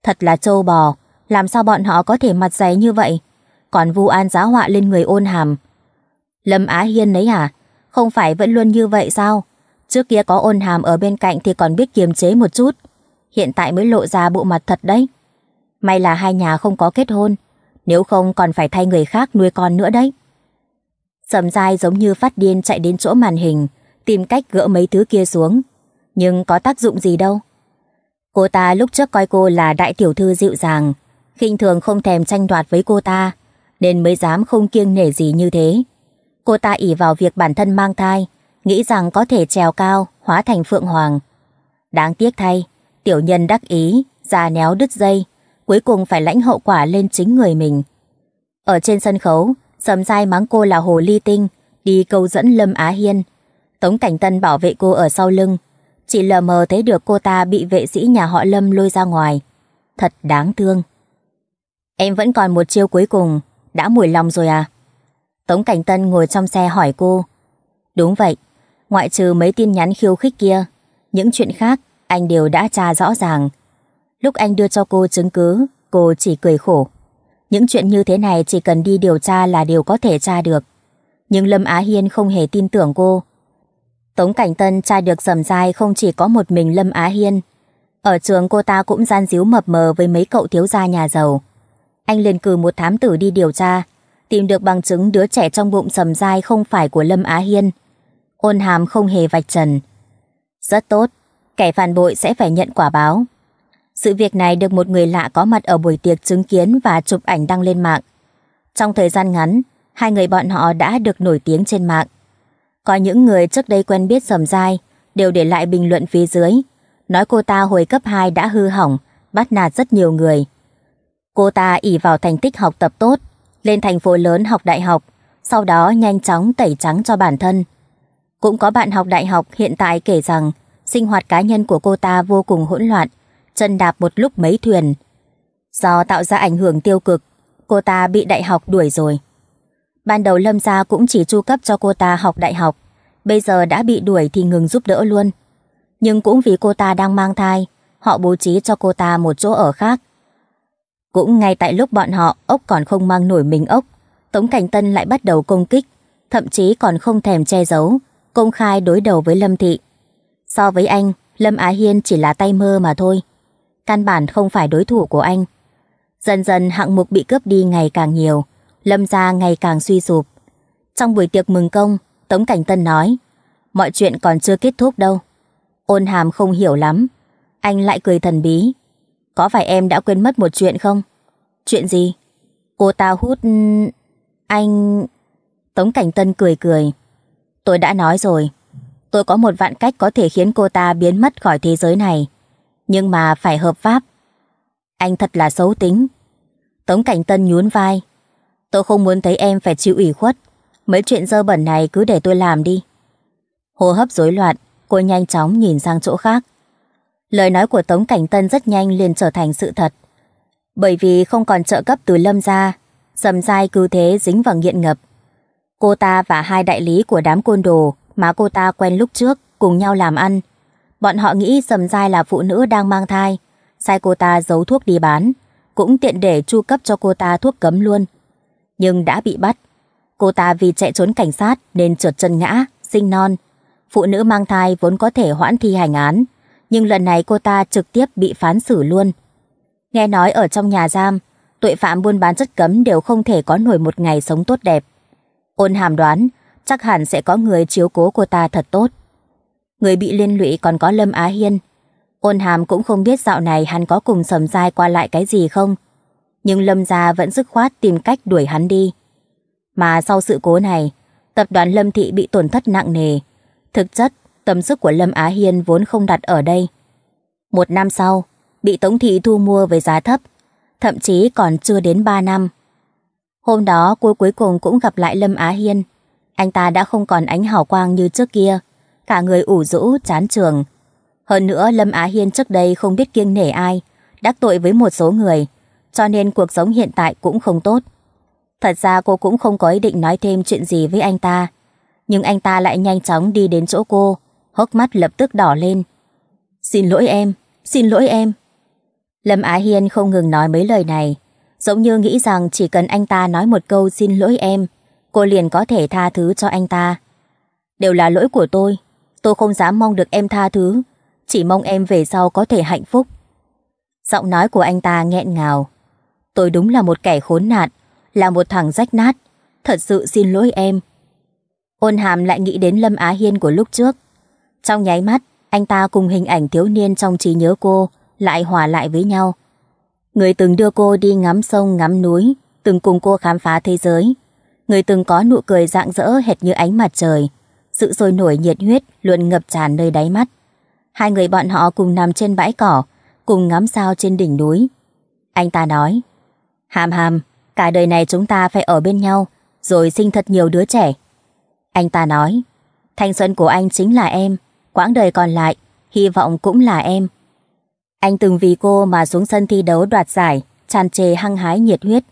[SPEAKER 1] Thật là trâu bò, làm sao bọn họ có thể mặt dày như vậy? Còn vu an giá họa lên người ôn hàm. Lâm Á Hiên đấy à? Không phải vẫn luôn như vậy sao? Trước kia có ôn hàm ở bên cạnh thì còn biết kiềm chế một chút hiện tại mới lộ ra bộ mặt thật đấy. May là hai nhà không có kết hôn, nếu không còn phải thay người khác nuôi con nữa đấy. Sầm dai giống như phát điên chạy đến chỗ màn hình, tìm cách gỡ mấy thứ kia xuống. Nhưng có tác dụng gì đâu. Cô ta lúc trước coi cô là đại tiểu thư dịu dàng, khinh thường không thèm tranh đoạt với cô ta, nên mới dám không kiêng nể gì như thế. Cô ta ỉ vào việc bản thân mang thai, nghĩ rằng có thể trèo cao, hóa thành phượng hoàng. Đáng tiếc thay, Tiểu nhân đắc ý, già néo đứt dây, cuối cùng phải lãnh hậu quả lên chính người mình. Ở trên sân khấu, sầm dai mắng cô là hồ ly tinh, đi câu dẫn Lâm Á Hiên. Tống Cảnh Tân bảo vệ cô ở sau lưng. Chị lờ mờ thấy được cô ta bị vệ sĩ nhà họ Lâm lôi ra ngoài. Thật đáng thương. Em vẫn còn một chiêu cuối cùng, đã mùi lòng rồi à? Tống Cảnh Tân ngồi trong xe hỏi cô. Đúng vậy, ngoại trừ mấy tin nhắn khiêu khích kia, những chuyện khác anh đều đã tra rõ ràng. Lúc anh đưa cho cô chứng cứ, cô chỉ cười khổ. Những chuyện như thế này chỉ cần đi điều tra là đều có thể tra được. Nhưng Lâm Á Hiên không hề tin tưởng cô. Tống Cảnh Tân tra được dầm dai không chỉ có một mình Lâm Á Hiên. Ở trường cô ta cũng gian díu mập mờ với mấy cậu thiếu gia nhà giàu. Anh liền cử một thám tử đi điều tra, tìm được bằng chứng đứa trẻ trong bụng sầm dai không phải của Lâm Á Hiên. Ôn hàm không hề vạch trần. Rất tốt, kẻ phản bội sẽ phải nhận quả báo. Sự việc này được một người lạ có mặt ở buổi tiệc chứng kiến và chụp ảnh đăng lên mạng. Trong thời gian ngắn, hai người bọn họ đã được nổi tiếng trên mạng. Có những người trước đây quen biết sầm dai đều để lại bình luận phía dưới, nói cô ta hồi cấp 2 đã hư hỏng, bắt nạt rất nhiều người. Cô ta ỉ vào thành tích học tập tốt, lên thành phố lớn học đại học, sau đó nhanh chóng tẩy trắng cho bản thân. Cũng có bạn học đại học hiện tại kể rằng sinh hoạt cá nhân của cô ta vô cùng hỗn loạn, chân đạp một lúc mấy thuyền. Do tạo ra ảnh hưởng tiêu cực, cô ta bị đại học đuổi rồi. Ban đầu Lâm Gia cũng chỉ chu cấp cho cô ta học đại học, bây giờ đã bị đuổi thì ngừng giúp đỡ luôn. Nhưng cũng vì cô ta đang mang thai, họ bố trí cho cô ta một chỗ ở khác. Cũng ngay tại lúc bọn họ ốc còn không mang nổi mình ốc, Tống Cảnh Tân lại bắt đầu công kích, thậm chí còn không thèm che giấu, công khai đối đầu với Lâm Thị. So với anh, Lâm Á Hiên chỉ là tay mơ mà thôi. Căn bản không phải đối thủ của anh. Dần dần hạng mục bị cướp đi ngày càng nhiều, Lâm gia ngày càng suy sụp. Trong buổi tiệc mừng công, Tống Cảnh Tân nói, mọi chuyện còn chưa kết thúc đâu. Ôn hàm không hiểu lắm. Anh lại cười thần bí. Có phải em đã quên mất một chuyện không? Chuyện gì? Cô ta hút... Anh... Tống Cảnh Tân cười cười. Tôi đã nói rồi, tôi có một vạn cách có thể khiến cô ta biến mất khỏi thế giới này. Nhưng mà phải hợp pháp. Anh thật là xấu tính. Tống Cảnh Tân nhún vai. Tôi không muốn thấy em phải chịu ủy khuất. Mấy chuyện dơ bẩn này cứ để tôi làm đi. Hô hấp rối loạn, cô nhanh chóng nhìn sang chỗ khác. Lời nói của Tống Cảnh Tân rất nhanh liền trở thành sự thật. Bởi vì không còn trợ cấp từ lâm ra, dầm dai cứ thế dính vào nghiện ngập. Cô ta và hai đại lý của đám côn đồ má cô ta quen lúc trước, cùng nhau làm ăn. Bọn họ nghĩ Sầm Giai là phụ nữ đang mang thai, sai cô ta giấu thuốc đi bán, cũng tiện để chu cấp cho cô ta thuốc cấm luôn. Nhưng đã bị bắt. Cô ta vì chạy trốn cảnh sát nên trượt chân ngã, sinh non. Phụ nữ mang thai vốn có thể hoãn thi hành án, nhưng lần này cô ta trực tiếp bị phán xử luôn. Nghe nói ở trong nhà giam, tội phạm buôn bán chất cấm đều không thể có nổi một ngày sống tốt đẹp. Ôn hàm đoán chắc hẳn sẽ có người chiếu cố cô ta thật tốt. Người bị liên lụy còn có Lâm Á Hiên. Ôn hàm cũng không biết dạo này hắn có cùng sầm dai qua lại cái gì không. Nhưng Lâm gia vẫn dứt khoát tìm cách đuổi hắn đi. Mà sau sự cố này, tập đoàn Lâm Thị bị tổn thất nặng nề. Thực chất, tâm sức của Lâm Á Hiên vốn không đặt ở đây. Một năm sau, bị Tống Thị thu mua với giá thấp, thậm chí còn chưa đến ba năm. Hôm đó cô cuối cùng cũng gặp lại Lâm Á Hiên. Anh ta đã không còn ánh hào quang như trước kia, cả người ủ rũ, chán trường. Hơn nữa Lâm Á Hiên trước đây không biết kiêng nể ai, đắc tội với một số người, cho nên cuộc sống hiện tại cũng không tốt. Thật ra cô cũng không có ý định nói thêm chuyện gì với anh ta, nhưng anh ta lại nhanh chóng đi đến chỗ cô, hốc mắt lập tức đỏ lên. Xin lỗi em, xin lỗi em. Lâm Á Hiên không ngừng nói mấy lời này, giống như nghĩ rằng chỉ cần anh ta nói một câu xin lỗi em cô liền có thể tha thứ cho anh ta. Đều là lỗi của tôi, tôi không dám mong được em tha thứ, chỉ mong em về sau có thể hạnh phúc. Giọng nói của anh ta nghẹn ngào. Tôi đúng là một kẻ khốn nạn, là một thằng rách nát, thật sự xin lỗi em. Ôn hàm lại nghĩ đến Lâm Á Hiên của lúc trước. Trong nháy mắt, anh ta cùng hình ảnh thiếu niên trong trí nhớ cô lại hòa lại với nhau. Người từng đưa cô đi ngắm sông ngắm núi, từng cùng cô khám phá thế giới, người từng có nụ cười rạng rỡ hệt như ánh mặt trời. Sự sôi nổi nhiệt huyết luôn ngập tràn nơi đáy mắt. Hai người bọn họ cùng nằm trên bãi cỏ, cùng ngắm sao trên đỉnh núi. Anh ta nói, Hàm hàm, cả đời này chúng ta phải ở bên nhau, rồi sinh thật nhiều đứa trẻ. Anh ta nói, thanh xuân của anh chính là em, quãng đời còn lại, hy vọng cũng là em. Anh từng vì cô mà xuống sân thi đấu đoạt giải, tràn trề hăng hái nhiệt huyết.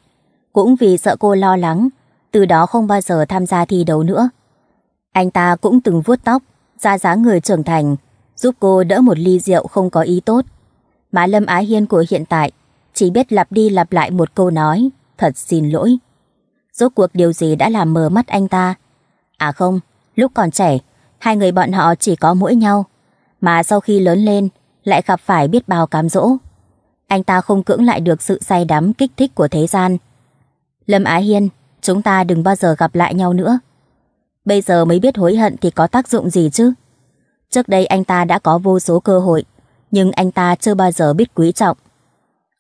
[SPEAKER 1] Cũng vì sợ cô lo lắng từ đó không bao giờ tham gia thi đấu nữa. Anh ta cũng từng vuốt tóc, ra dáng người trưởng thành, giúp cô đỡ một ly rượu không có ý tốt. mà Lâm Ái Hiên của hiện tại chỉ biết lặp đi lặp lại một câu nói, thật xin lỗi. Rốt cuộc điều gì đã làm mờ mắt anh ta? À không, lúc còn trẻ, hai người bọn họ chỉ có mỗi nhau, mà sau khi lớn lên lại gặp phải biết bao cám dỗ. Anh ta không cưỡng lại được sự say đắm kích thích của thế gian. Lâm Ái Hiên Chúng ta đừng bao giờ gặp lại nhau nữa. Bây giờ mới biết hối hận thì có tác dụng gì chứ? Trước đây anh ta đã có vô số cơ hội, nhưng anh ta chưa bao giờ biết quý trọng.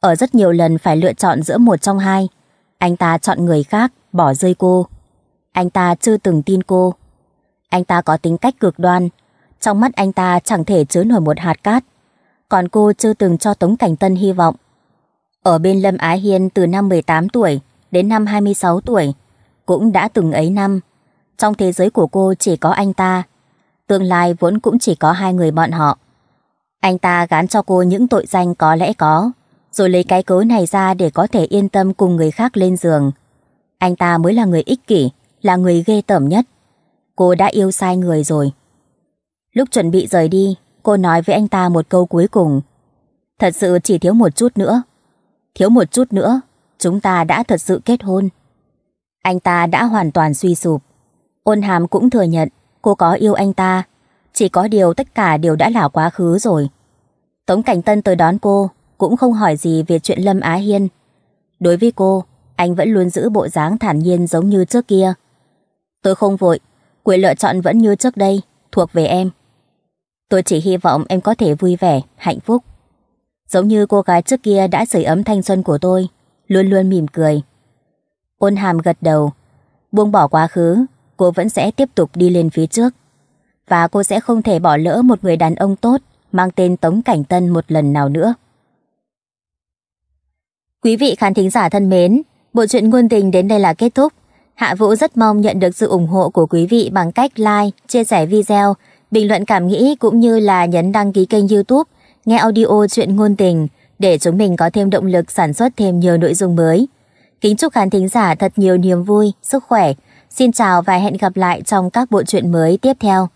[SPEAKER 1] Ở rất nhiều lần phải lựa chọn giữa một trong hai, anh ta chọn người khác, bỏ rơi cô. Anh ta chưa từng tin cô. Anh ta có tính cách cực đoan, trong mắt anh ta chẳng thể chứa nổi một hạt cát. Còn cô chưa từng cho Tống Cảnh Tân hy vọng. Ở bên Lâm Ái Hiên từ năm 18 tuổi, đến năm 26 tuổi, cũng đã từng ấy năm. Trong thế giới của cô chỉ có anh ta, tương lai vốn cũng chỉ có hai người bọn họ. Anh ta gán cho cô những tội danh có lẽ có, rồi lấy cái cớ này ra để có thể yên tâm cùng người khác lên giường. Anh ta mới là người ích kỷ, là người ghê tởm nhất. Cô đã yêu sai người rồi. Lúc chuẩn bị rời đi, cô nói với anh ta một câu cuối cùng. Thật sự chỉ thiếu một chút nữa. Thiếu một chút nữa chúng ta đã thật sự kết hôn. Anh ta đã hoàn toàn suy sụp. Ôn hàm cũng thừa nhận cô có yêu anh ta. Chỉ có điều tất cả đều đã là quá khứ rồi. Tống Cảnh Tân tới đón cô, cũng không hỏi gì về chuyện Lâm Á Hiên. Đối với cô, anh vẫn luôn giữ bộ dáng thản nhiên giống như trước kia. Tôi không vội, quyền lựa chọn vẫn như trước đây, thuộc về em. Tôi chỉ hy vọng em có thể vui vẻ, hạnh phúc. Giống như cô gái trước kia đã sưởi ấm thanh xuân của tôi luôn luôn mỉm cười. Ôn hàm gật đầu, buông bỏ quá khứ, cô vẫn sẽ tiếp tục đi lên phía trước. Và cô sẽ không thể bỏ lỡ một người đàn ông tốt mang tên Tống Cảnh Tân một lần nào nữa. Quý vị khán thính giả thân mến, bộ truyện ngôn tình đến đây là kết thúc. Hạ Vũ rất mong nhận được sự ủng hộ của quý vị bằng cách like, chia sẻ video, bình luận cảm nghĩ cũng như là nhấn đăng ký kênh youtube, nghe audio truyện ngôn tình để chúng mình có thêm động lực sản xuất thêm nhiều nội dung mới. Kính chúc khán thính giả thật nhiều niềm vui, sức khỏe. Xin chào và hẹn gặp lại trong các bộ truyện mới tiếp theo.